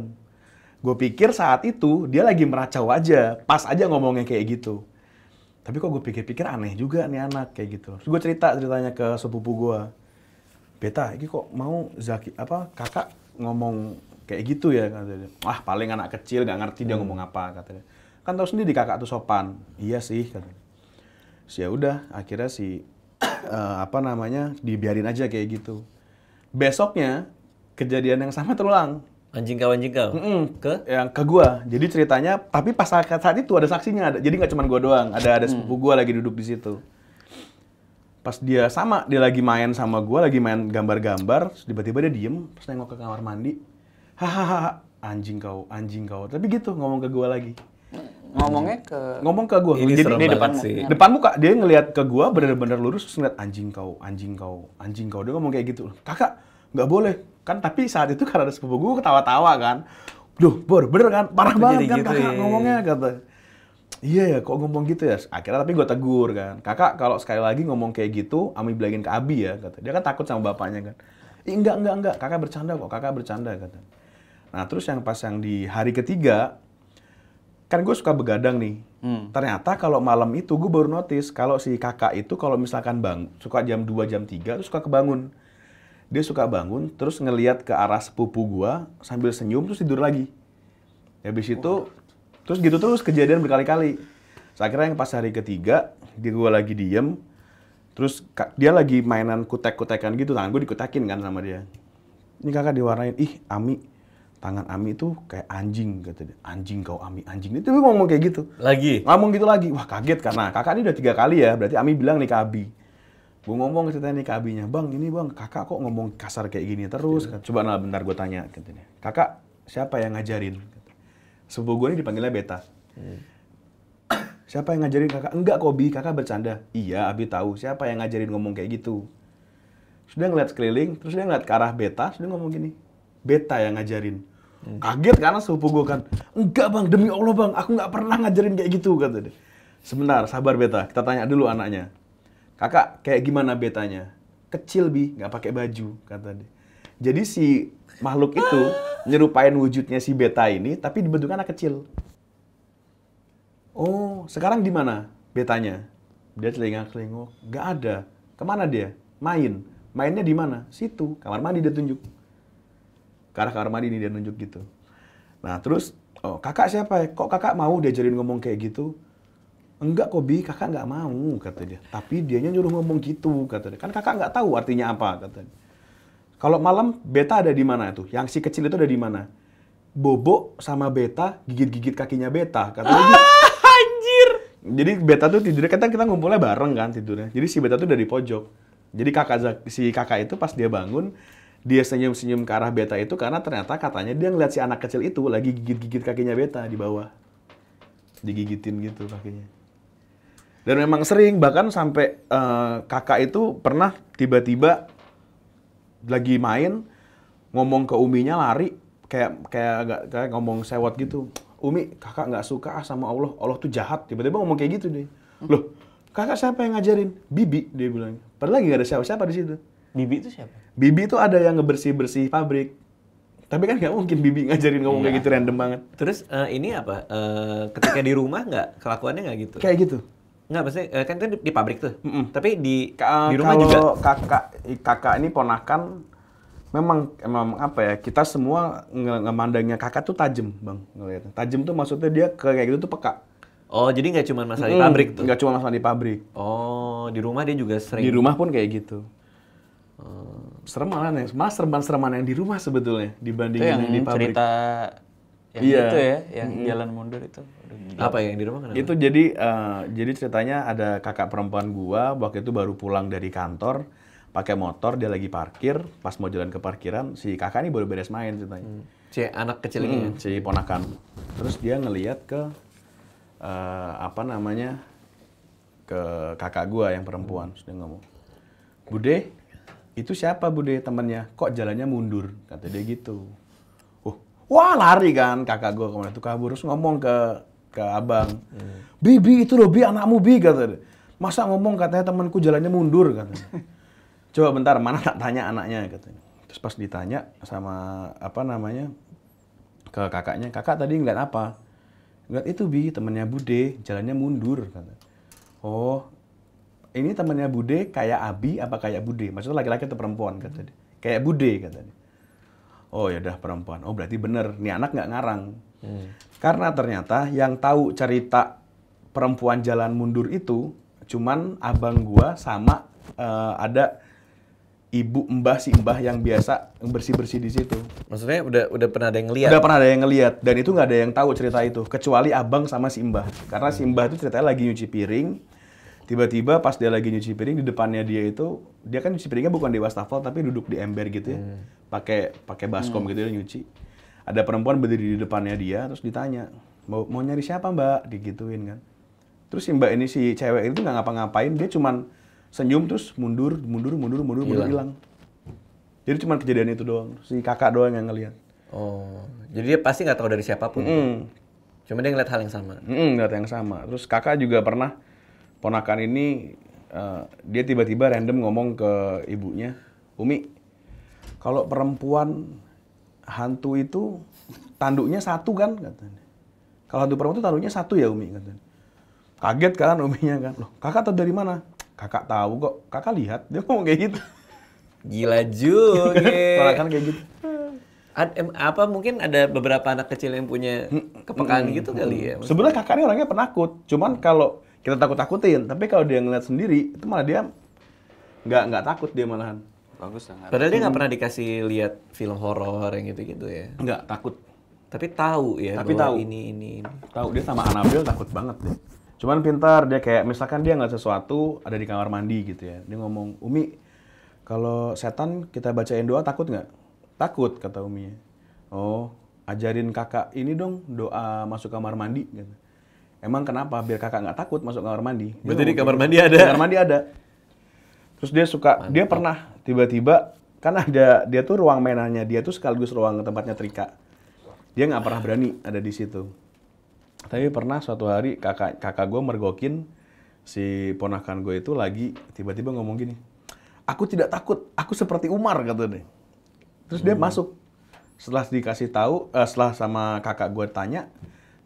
Gue pikir saat itu dia lagi meracau aja, pas aja ngomongnya kayak gitu. Tapi kok gue pikir-pikir aneh juga nih anak kayak gitu. Terus gue cerita ceritanya ke sepupu gue. Beta, ini kok mau Zaki apa kakak ngomong kayak gitu ya kata dia Wah paling anak kecil gak ngerti dia hmm. ngomong apa kata dia Kan tahu sendiri kakak tuh sopan. Iya sih katanya. Ya udah akhirnya si uh, apa namanya dibiarin aja kayak gitu besoknya kejadian yang sama terulang anjing kau anjing kau mm -mm. ke yang ke gua jadi ceritanya tapi pas saat, saat itu ada saksinya ada jadi nggak cuma gua doang ada ada mm. sepupu gua lagi duduk di situ pas dia sama dia lagi main sama gua lagi main gambar-gambar tiba-tiba dia diem pas nengok ke kamar mandi hahaha anjing kau anjing kau tapi gitu ngomong ke gua lagi ngomongnya ke ngomong ke gue ini jadi di depan sih depan muka dia ngelihat ke gue bener-bener lurus terus ngeliat anjing kau anjing kau anjing kau dia ngomong kayak gitu kakak nggak boleh kan tapi saat itu karena ada sepupu gue ketawa-tawa kan duh bor bener kan parah itu banget kan gitu kakak ya. ngomongnya kata iya ya kok ngomong gitu ya akhirnya tapi gue tegur kan kakak kalau sekali lagi ngomong kayak gitu Ami bilangin ke Abi ya kata dia kan takut sama bapaknya kan Ih, enggak enggak enggak kakak bercanda kok kakak bercanda kata nah terus yang pas yang di hari ketiga kan gue suka begadang nih. Hmm. Ternyata kalau malam itu gue baru notice kalau si kakak itu kalau misalkan bang suka jam 2 jam 3 terus suka kebangun. Dia suka bangun terus ngeliat ke arah sepupu gue sambil senyum terus tidur lagi. Habis itu terus gitu terus kejadian berkali-kali. Saya kira yang pas hari ketiga dia gue lagi diem terus dia lagi mainan kutek-kutekan gitu tangan gue dikutekin kan sama dia. Ini kakak diwarnain, ih Ami tangan Ami itu kayak anjing kata dia. Anjing kau Ami, anjing. Itu ngomong kayak gitu. Lagi? Ngomong gitu lagi. Wah kaget karena kakak ini udah tiga kali ya. Berarti Ami bilang nih ke Abi. Gue ngomong ceritanya nih ke Abinya. Bang ini bang kakak kok ngomong kasar kayak gini terus. Iya. Coba nah bentar gue tanya. Katanya. Kakak siapa yang ngajarin? Sebuah gue ini dipanggilnya Beta. Hmm. siapa yang ngajarin kakak? Enggak kok, Bi. kakak bercanda. Iya Abi tahu. Siapa yang ngajarin ngomong kayak gitu? Sudah ngeliat sekeliling, terus dia ngeliat ke arah Beta, sudah ngomong gini beta yang ngajarin. Hmm. Kaget karena sepupu gue kan, enggak bang, demi Allah bang, aku nggak pernah ngajarin kayak gitu, kata dia. Sebentar, sabar beta, kita tanya dulu anaknya. Kakak, kayak gimana betanya? Kecil, Bi, nggak pakai baju, kata dia. Jadi si makhluk itu nyerupain wujudnya si beta ini, tapi dibentuk anak kecil. Oh, sekarang di mana betanya? Dia telinga kelingo nggak ada. Kemana dia? Main. Mainnya di mana? Situ, kamar mandi dia tunjuk ke arah kamar mandi nih dia nunjuk gitu. Nah terus, oh kakak siapa ya? Kok kakak mau diajarin ngomong kayak gitu? Enggak kok Bi, kakak nggak mau, kata dia. Tapi dianya nyuruh ngomong gitu, kata dia. Kan kakak nggak tahu artinya apa, kata dia. Kalau malam, beta ada di mana tuh? Yang si kecil itu ada di mana? Bobo sama beta, gigit-gigit kakinya beta, kata dia. Ah, anjir! Jadi beta tuh tidurnya, kan kita ngumpulnya bareng kan tidurnya. Jadi si beta tuh dari pojok. Jadi kakak si kakak itu pas dia bangun, dia senyum-senyum ke arah beta itu karena ternyata katanya dia ngeliat si anak kecil itu lagi gigit-gigit kakinya beta di bawah. Digigitin gitu kakinya. Dan memang sering, bahkan sampai uh, kakak itu pernah tiba-tiba lagi main, ngomong ke uminya lari, kayak kayak gak, kayak ngomong sewot gitu. Umi, kakak nggak suka ah sama Allah, Allah tuh jahat. Tiba-tiba ngomong kayak gitu deh. Loh, kakak siapa yang ngajarin? Bibi, dia bilang. Padahal lagi nggak ada siapa-siapa di situ. Bibi itu siapa? Bibi itu ada yang ngebersih-bersih pabrik. Tapi kan nggak mungkin Bibi ngajarin ngomong kayak iya. gitu random banget. Terus uh, ini apa? Uh, ketika di rumah nggak kelakuannya nggak gitu? Kayak gitu. Nggak, maksudnya eh, kan itu kan di pabrik tuh. Mm -mm. Tapi di Ka di rumah kalau juga. kakak kakak ini ponakan memang memang apa ya? Kita semua nge kakak tuh tajem, Bang. Tajem tuh maksudnya dia kayak gitu tuh peka. Oh, jadi nggak cuma masalah mm, di pabrik tuh? Nggak cuma masalah di pabrik. Oh, di rumah dia juga sering. Di rumah pun kayak gitu. Hmm. Serem ya. malah nih, mas sereman-sereman yang di rumah sebetulnya dibanding yang, yang di pabrik. Cerita yang iya. itu ya, yang hmm. jalan mundur itu. Aduh, Apa yang di rumah kenapa? Itu jadi uh, jadi ceritanya ada kakak perempuan gua waktu itu baru pulang dari kantor pakai motor dia lagi parkir pas mau jalan ke parkiran si kakak ini baru beres main ceritanya hmm. si anak kecil ini ya? si ponakan terus dia ngeliat ke uh, apa namanya ke kakak gua yang perempuan sudah ngomong bude itu siapa bude temannya kok jalannya mundur kata dia gitu oh wah lari kan kakak gue kemana tuh kabur terus ngomong ke ke abang hmm. bibi itu loh bi anakmu bi kata dia masa ngomong katanya temanku jalannya mundur katanya coba bentar mana tak tanya anaknya katanya terus pas ditanya sama apa namanya ke kakaknya kakak tadi ngeliat apa ngeliat itu bi temennya bude jalannya mundur kata oh ini temannya Bude kayak Abi apa kayak Bude? Maksudnya laki-laki atau perempuan kata dia. Kayak Bude kata dia. Oh ya udah perempuan. Oh berarti bener. Nih anak nggak ngarang. Hmm. Karena ternyata yang tahu cerita perempuan jalan mundur itu cuman abang gua sama uh, ada ibu mbah si mbah yang biasa bersih bersih di situ. Maksudnya udah udah pernah ada yang lihat? Udah pernah ada yang ngelihat. dan itu nggak ada yang tahu cerita itu kecuali abang sama si mbah karena si mbah itu ceritanya lagi nyuci piring tiba-tiba pas dia lagi nyuci piring di depannya dia itu dia kan nyuci piringnya bukan di wastafel tapi duduk di ember gitu ya hmm. pakai hmm. pakai baskom hmm. gitu dia nyuci ada perempuan berdiri di depannya dia terus ditanya mau mau nyari siapa mbak digituin kan terus si mbak ini si cewek itu nggak ngapa-ngapain dia cuman senyum terus mundur mundur mundur mundur mundur hilang jadi cuman kejadian itu doang si kakak doang yang ngelihat oh jadi dia pasti nggak tahu dari siapapun mm. cuma dia ngeliat hal yang sama mm, ngeliat yang sama terus kakak juga pernah ponakan ini uh, dia tiba-tiba random ngomong ke ibunya, Umi, kalau perempuan hantu itu tanduknya satu kan katanya. Kalau hantu perempuan itu tanduknya satu ya Umi katanya. Kaget kan Uminya kan, loh kakak tahu dari mana? Kakak tahu kok, kakak lihat dia ngomong kayak gitu. Gila juga. Ponakan kayak gitu. Ad, apa mungkin ada beberapa anak kecil yang punya kepekaan hmm, gitu hmm, kali ya? Sebenarnya kakaknya orangnya penakut, cuman kalau kita takut-takutin. Tapi kalau dia ngeliat sendiri, itu malah dia nggak nggak takut dia malahan. Bagus sangat. Padahal dia nggak pernah dikasih lihat film horor yang gitu-gitu ya. Nggak takut. Tapi tahu ya. Tapi tahu ini ini. ini. Tahu dia sama Anabel takut banget deh. Cuman pintar dia kayak misalkan dia nggak sesuatu ada di kamar mandi gitu ya. Dia ngomong Umi kalau setan kita bacain doa takut nggak? Takut kata Umi. Oh ajarin kakak ini dong doa masuk kamar mandi. Gitu Emang kenapa? Biar kakak nggak takut masuk kamar mandi. Berarti di kamar gitu. mandi ada. kamar mandi ada. Terus dia suka, Mantap. dia pernah tiba-tiba kan ada dia tuh ruang mainannya dia tuh sekaligus ruang tempatnya Trika. Dia nggak pernah berani ada di situ. Tapi pernah suatu hari kakak kakak gue mergokin si ponakan gue itu lagi tiba-tiba ngomong gini, aku tidak takut, aku seperti Umar kata dia. Terus hmm. dia masuk. Setelah dikasih tahu, uh, setelah sama kakak gue tanya,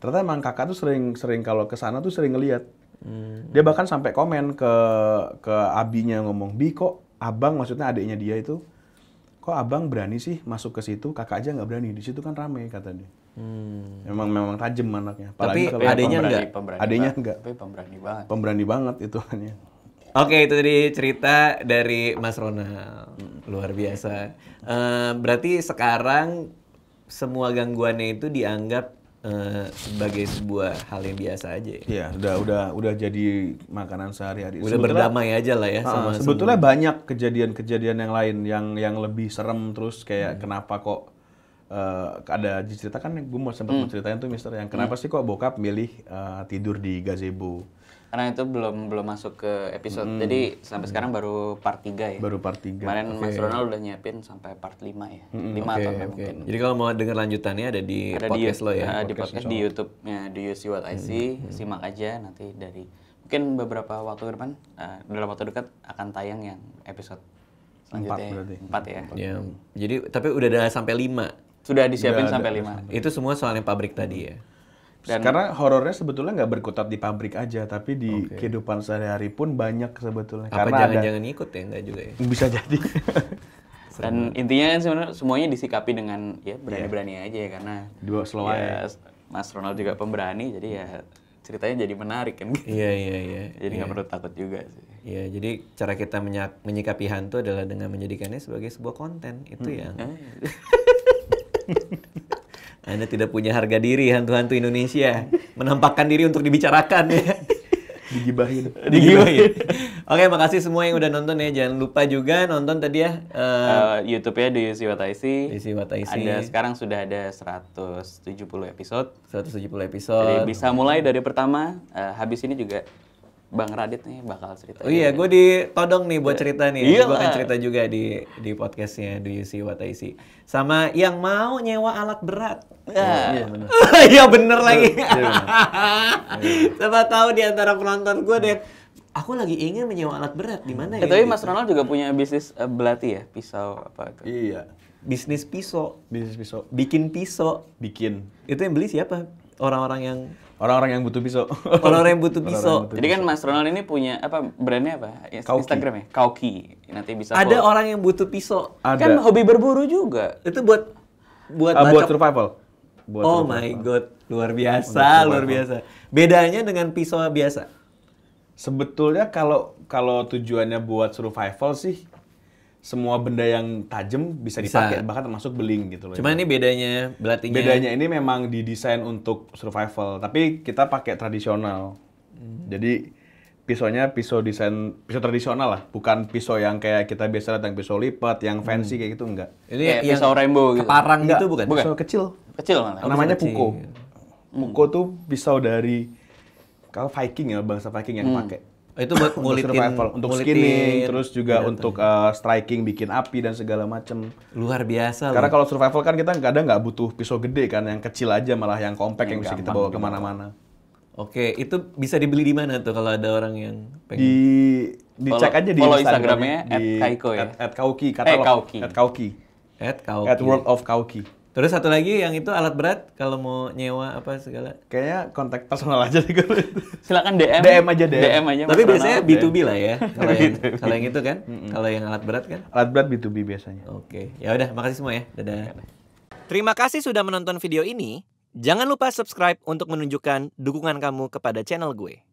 ternyata emang kakak tuh sering sering kalau ke sana tuh sering ngeliat hmm. dia bahkan sampai komen ke ke abinya ngomong bi kok abang maksudnya adiknya dia itu kok abang berani sih masuk ke situ kakak aja nggak berani di situ kan rame kata dia hmm. memang memang tajem anaknya Apalagi tapi adiknya enggak adiknya enggak tapi pemberani banget pemberani banget itu hanya Oke, itu tadi cerita dari Mas Ronald. Luar biasa. Uh, berarti sekarang semua gangguannya itu dianggap Eh, sebagai sebuah hal yang biasa aja. Ya? Iya, ya, udah udah udah jadi makanan sehari-hari. Udah sebetulnya, berdamai aja lah ya uh, sama Sebetulnya sama. banyak kejadian-kejadian yang lain yang yang lebih serem terus kayak hmm. kenapa kok Uh, ada diceritakan gue mau sempat hmm. menceritain tuh Mister yang hmm. kenapa hmm. sih kok bokap milih uh, tidur di gazebo karena itu belum belum masuk ke episode. Hmm. Jadi sampai sekarang baru part 3 ya. Baru part 3. Kemarin okay. Mas Ronald udah nyiapin sampai part 5 ya. Hmm, 5 okay, atau okay. mungkin. Jadi kalau mau denger lanjutannya ada di ada ya. ah, podcast di, lo ya. podcast di podcast di YouTube ya, di You See What I See. Hmm. Simak aja nanti dari mungkin beberapa waktu ke depan uh, dalam waktu dekat akan tayang yang episode selanjutnya. Empat berarti. Empat ya. ya. Jadi tapi udah ada sampai lima. Sudah disiapin sampai lima. Itu semua soalnya pabrik tadi ya. Dan, Karena horornya sebetulnya nggak berkutat di pabrik aja, tapi di okay. kehidupan sehari-hari pun banyak sebetulnya. Apa Karena jangan-jangan ikut ya, nggak juga ya? Bisa jadi. Dan intinya kan sebenarnya semuanya disikapi dengan ya berani-berani iya. aja ya karena dua slow ya, Mas Ronald juga pemberani jadi ya ceritanya jadi menarik kan gitu. Iya iya iya. Jadi nggak iya. perlu takut juga sih. Iya, jadi cara kita menyikapi hantu adalah dengan menjadikannya sebagai sebuah konten. Itu hmm. yang eh. Anda tidak punya harga diri hantu-hantu Indonesia menampakkan diri untuk dibicarakan ya. Digibahin. Digibahin. Oke, makasih semua yang udah nonton ya. Jangan lupa juga nonton tadi ya. Uh, uh, YouTube-nya di Siwataisi. Di Siwataisi. Ada sekarang sudah ada 170 episode. 170 episode. Jadi bisa mulai dari pertama. Uh, habis ini juga Bang Radit nih bakal cerita. Oh iya, gue ditodong nih buat cerita nih. Iya. Gue akan cerita juga di di podcastnya Do You See What I See. Sama yang mau nyewa alat berat. Iya, iya, iya bener. Iya, iya bener lagi. Siapa tahu di antara penonton gue deh. Aku lagi ingin menyewa alat berat di mana ya? Tapi gitu. Mas Ronald juga punya bisnis uh, belati ya, pisau apa itu? Iya. Bisnis pisau. Bisnis pisau. Bikin pisau. Bikin. Itu yang beli siapa? orang-orang yang orang-orang yang butuh pisau. Orang-orang yang butuh pisau. Jadi kan Mas Ronald ini punya apa brandnya apa? Ya, Kauki. Instagram ya? Kauki. Nanti bisa Ada follow. orang yang butuh pisau. Ada. Kan hobi berburu juga. Itu buat buat uh, buat survival. Buat oh survival. my god, luar biasa, luar biasa. Bedanya dengan pisau biasa. Sebetulnya kalau kalau tujuannya buat survival sih semua benda yang tajam bisa dipakai bisa. bahkan termasuk beling gitu loh. Cuma ya. ini bedanya belatinya. Bedanya ini memang didesain untuk survival, tapi kita pakai tradisional. Hmm. Jadi pisaunya pisau desain pisau tradisional lah, bukan pisau yang kayak kita biasa lihat yang pisau lipat, yang hmm. fancy hmm. kayak gitu enggak. Ini kayak yang pisau rainbow gitu. Parang gitu bukan? bukan. Pisau kecil. Kecil mana? Oh, Namanya kecil. puko. Hmm. Puko tuh pisau dari kalau Viking ya, bangsa Viking yang hmm. pakai itu buat ngulitin survival, untuk ngulitin, skinning terus juga untuk uh, striking bikin api dan segala macam luar biasa karena kalau survival kan kita kadang nggak butuh pisau gede kan yang kecil aja malah yang compact yang, yang bisa kita bawa kemana-mana Oke, itu bisa dibeli di mana tuh kalau ada orang yang pengen? Di dicek aja di Instagramnya Instagram at Kaiko ya. At, at Kauki, katalog. Eh, Kauki. At Kauki. At Kauki. At World of Kauki. Terus satu lagi yang itu alat berat kalau mau nyewa apa segala. Kayaknya kontak personal aja deh Silakan DM. DM aja DM. DM aja. Tapi biasanya B2B DM. lah ya. Kalau yang, kalau yang itu kan, kalau yang alat berat kan? Alat berat B2B biasanya. Oke. Okay. Ya udah, makasih semua ya. Dadah. Terima kasih sudah menonton video ini. Jangan lupa subscribe untuk menunjukkan dukungan kamu kepada channel gue.